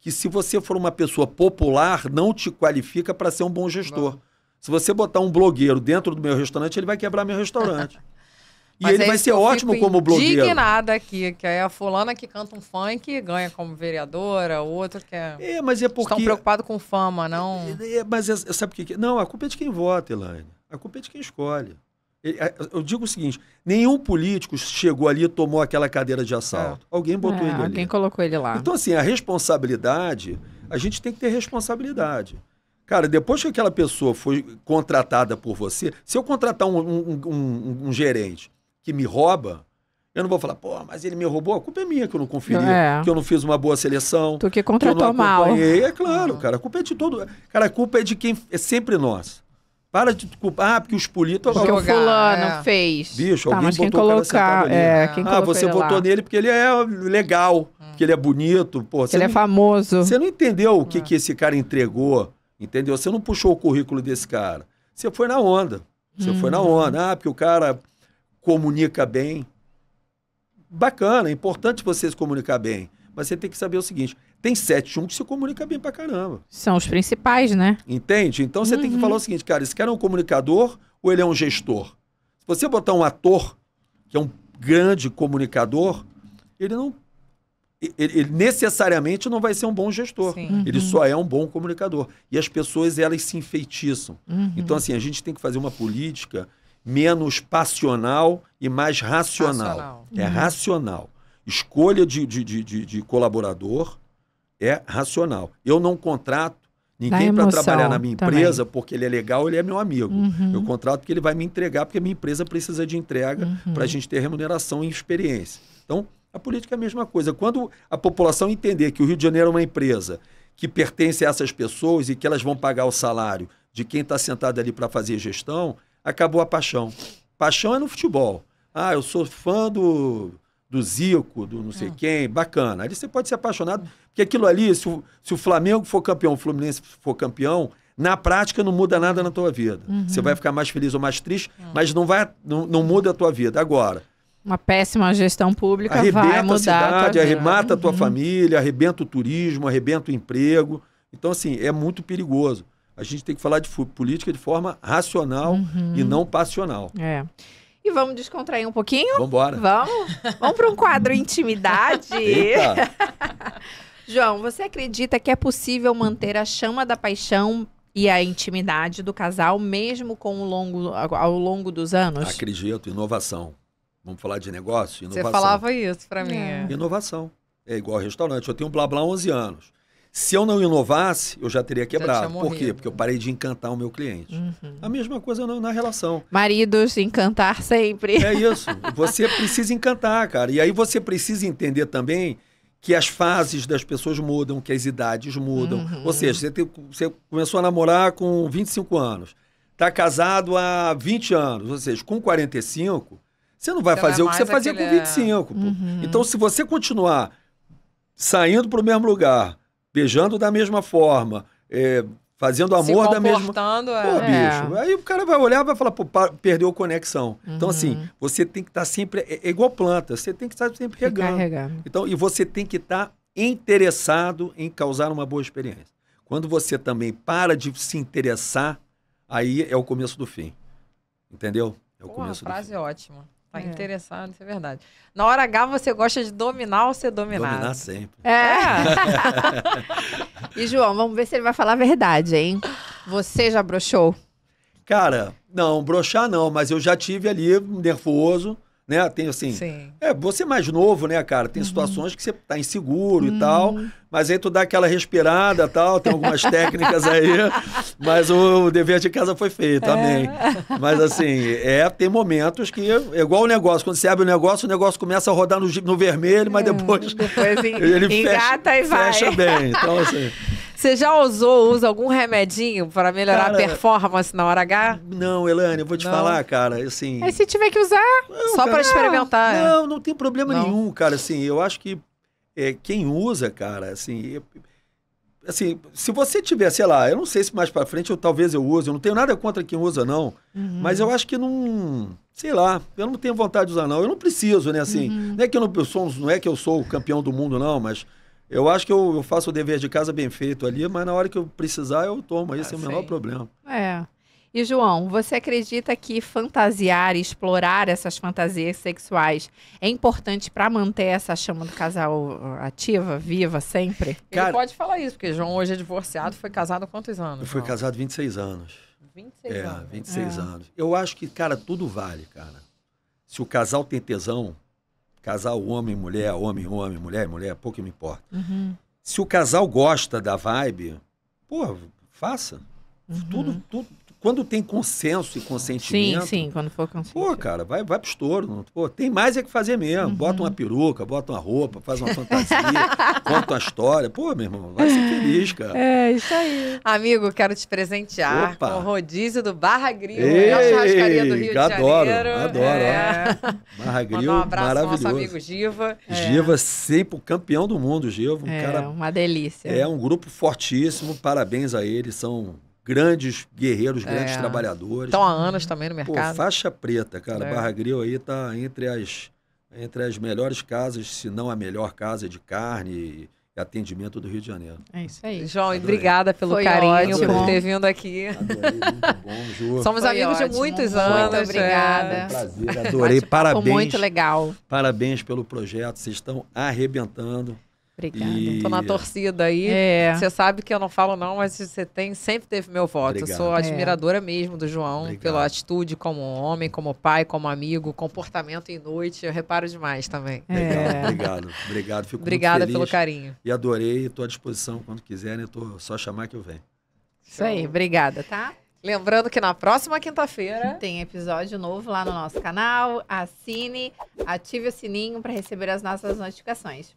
que se você for uma pessoa popular, não te qualifica para ser um bom gestor. Não. Se você botar um blogueiro dentro do meu restaurante, ele vai quebrar meu restaurante. e ele é vai ser ótimo como blogueiro. nada aqui, que é a fulana que canta um funk ganha como vereadora, o outro que é... É, mas é porque... Estão preocupados com fama, não... É, é, mas é, sabe o que... Não, a culpa é de quem vota, Elaine. A culpa é de quem escolhe. É, eu digo o seguinte: nenhum político chegou ali e tomou aquela cadeira de assalto. É. Alguém botou é, ele ali. Alguém colocou ele lá. Então, assim, a responsabilidade, a gente tem que ter responsabilidade. Cara, depois que aquela pessoa foi contratada por você, se eu contratar um, um, um, um gerente que me rouba, eu não vou falar, pô, mas ele me roubou, a culpa é minha que eu não conferi, é. que eu não fiz uma boa seleção. Tu que contratou que eu não mal. É claro, uhum. cara, a culpa é de todo. Cara, a culpa é de quem. É sempre nós. Para de culpar, ah, porque os políticos... Porque o fulano é. fez. Bicho, tá, alguém mas quem colocar, é, quem ah, você votou lá. nele porque ele é legal, hum. porque ele é bonito. Pô, ele é não, é famoso. Você não entendeu o que, é. que esse cara entregou, entendeu? Você não puxou o currículo desse cara. Você foi na onda. Você hum. foi na uhum. onda. Ah, porque o cara comunica bem. Bacana, é importante você se comunicar bem. Mas você tem que saber o seguinte, tem sete um que se comunica bem pra caramba. São os principais, né? Entende? Então você uhum. tem que uhum. falar o seguinte, cara, esse cara é um comunicador ou ele é um gestor? Se você botar um ator, que é um grande comunicador, ele não ele, necessariamente não vai ser um bom gestor. Uhum. Ele só é um bom comunicador. E as pessoas, elas se enfeitiçam. Uhum. Então, assim, a gente tem que fazer uma política menos passional e mais racional. racional. É uhum. racional. Escolha de, de, de, de, de colaborador, é racional. Eu não contrato ninguém para trabalhar na minha empresa também. porque ele é legal, ele é meu amigo. Uhum. Eu contrato que ele vai me entregar porque a minha empresa precisa de entrega uhum. para a gente ter remuneração e experiência. Então, a política é a mesma coisa. Quando a população entender que o Rio de Janeiro é uma empresa que pertence a essas pessoas e que elas vão pagar o salário de quem está sentado ali para fazer gestão, acabou a paixão. Paixão é no futebol. Ah, eu sou fã do, do Zico, do não sei é. quem, bacana. Ali você pode ser apaixonado, que aquilo ali, se o, se o Flamengo for campeão, o Fluminense for campeão, na prática não muda nada na tua vida. Uhum. Você vai ficar mais feliz ou mais triste, mas não vai não, não, muda a tua vida agora. Uma péssima gestão pública arrebenta vai mudar a cidade, a tua arrebenta uhum. a tua família, arrebenta o turismo, arrebenta o emprego. Então assim, é muito perigoso. A gente tem que falar de política de forma racional uhum. e não passional. É. E vamos descontrair um pouquinho? Vambora. Vamos? Vamos para um quadro intimidade. Eita. João, você acredita que é possível manter a chama da paixão e a intimidade do casal mesmo com o longo, ao longo dos anos? Acredito, inovação. Vamos falar de negócio? Inovação. Você falava isso para mim. É. é. Inovação. É igual restaurante. Eu tenho um blá blá 11 anos. Se eu não inovasse, eu já teria quebrado. Já Por quê? Porque eu parei de encantar o meu cliente. Uhum. A mesma coisa na, na, relação. Maridos, encantar sempre. É isso. Você precisa encantar, cara. E aí você precisa entender também que as fases das pessoas mudam, que as idades mudam. Uhum. Ou seja, você, tem, você começou a namorar com 25 anos, está casado há 20 anos, ou seja, com 45, você não vai então fazer é o que você fazia aquele... É. com 25. Uhum. Então, se você continuar saindo para o mesmo lugar, beijando da mesma forma, é, Fazendo amor da mesma. É. Pô, é. bicho. Aí o cara vai olhar e vai falar, pô, perdeu conexão. Uhum. Então, assim, uhum. você tem que estar tá sempre. É, é, igual planta, você tem que estar tá sempre regando. regando. Então, e você tem que estar tá interessado em causar uma boa experiência. Quando você também para de se interessar, aí é o começo do fim. Entendeu? É o começo frase do fim. ótima. Tá é. interessado, isso é verdade. Na hora H, você gosta de dominar ou ser dominado? Dominar sempre. É. é. e, João, vamos ver se ele vai falar a verdade, hein? Você já broxou? Cara, não, broxar não, mas eu já tive ali nervoso né? Tem assim. Sim. É, você é mais novo, né, cara? Tem uhum. situações que você tá inseguro uhum. e tal, uhum. mas aí tu dá aquela respirada tal, tem algumas técnicas aí, mas o, dever de casa foi feito, é. amém. Mas assim, é, tem momentos que. É igual o negócio, quando você abre o negócio, o negócio começa a rodar no, no vermelho, mas é, depois. depois ele fecha, e vai. Fecha bem. Então, assim. Você já usou, usa algum remedinho para melhorar cara, a performance na hora H? Não, Elane, eu vou te não. falar, cara, assim... Aí se tiver que usar, não, só para experimentar. É. Não, não tem problema não. nenhum, cara, assim, eu acho que é, quem usa, cara, assim... assim, se você tiver, sei lá, eu não sei se mais para frente ou talvez eu use, eu não tenho nada contra quem usa não, uhum. mas eu acho que não, sei lá, eu não tenho vontade de usar não, eu não preciso, né, assim, uhum. não é que eu não eu sou, não é que eu sou o campeão do mundo não, mas eu acho que eu, eu, faço o dever de casa bem feito ali, mas na hora que eu precisar, eu tomo. Esse ah, é o menor problema. É. E, João, você acredita que fantasiar e explorar essas fantasias sexuais é importante para manter essa chama do casal ativa, viva sempre? Cara, Ele pode falar isso, porque João hoje é divorciado, foi casado há quantos anos? Eu fui João? casado 26 anos. 26 é, anos. 26 é. anos. Eu acho que, cara, tudo vale, cara. Se o casal tem tesão, Casal homem, mulher, homem, homem, mulher, mulher, pouco me importa. Uhum. Se o casal gosta da vibe, pô, faça. Uhum. Tudo, tudo, quando tem consenso e consentimento. Sim, sim, quando for consenso. Pô, cara, vai, vai pro estouro. Pô, tem mais é que fazer mesmo. Uhum. Bota uma peruca, bota uma roupa, faz uma fantasia, conta uma história. Pô, meu irmão, vai ser feliz, cara. É, isso aí. Amigo, quero te presentear Opa. com o rodízio do Barra Grill. Ei, é a churrascaria do Rio de Janeiro. Adoro, é. Barra Grill, um abraço maravilhoso. nosso amigo Giva. É. Giva, sempre campeão do mundo, Giva. Um é, cara, uma delícia. É um grupo fortíssimo. Parabéns a eles. São grandes guerreiros, é. grandes é. trabalhadores. Estão há anos também no mercado. Pô, faixa preta, cara. É. Barra Grill aí está entre as, entre as melhores casas, se não a melhor casa de carne e atendimento do Rio de Janeiro. É isso aí. João, Adorei. obrigada pelo Foi carinho, ótimo. por ter vindo aqui. Adorei, muito bom, Ju. Somos Foi amigos ótimo. de muitos anos. Muito é. obrigada. É um prazer, adorei. Parabéns. Foi muito legal. Parabéns pelo projeto, vocês estão arrebentando. Obrigada. E... Tô na torcida aí. É. Você é. sabe que eu não falo não, mas você tem, sempre teve meu voto. Eu sou admiradora é. mesmo do João, Obrigado. pela atitude como homem, como pai, como amigo, comportamento em noite. Eu reparo demais também. É. Obrigado, obrigado. Fico Obrigada pelo carinho. E adorei, estou à disposição quando quiserem, tô só chamar que eu venho. Isso aí, obrigada, tá? Lembrando que na próxima quinta-feira tem episódio novo lá no nosso canal. Assine, ative o sininho para receber as nossas notificações.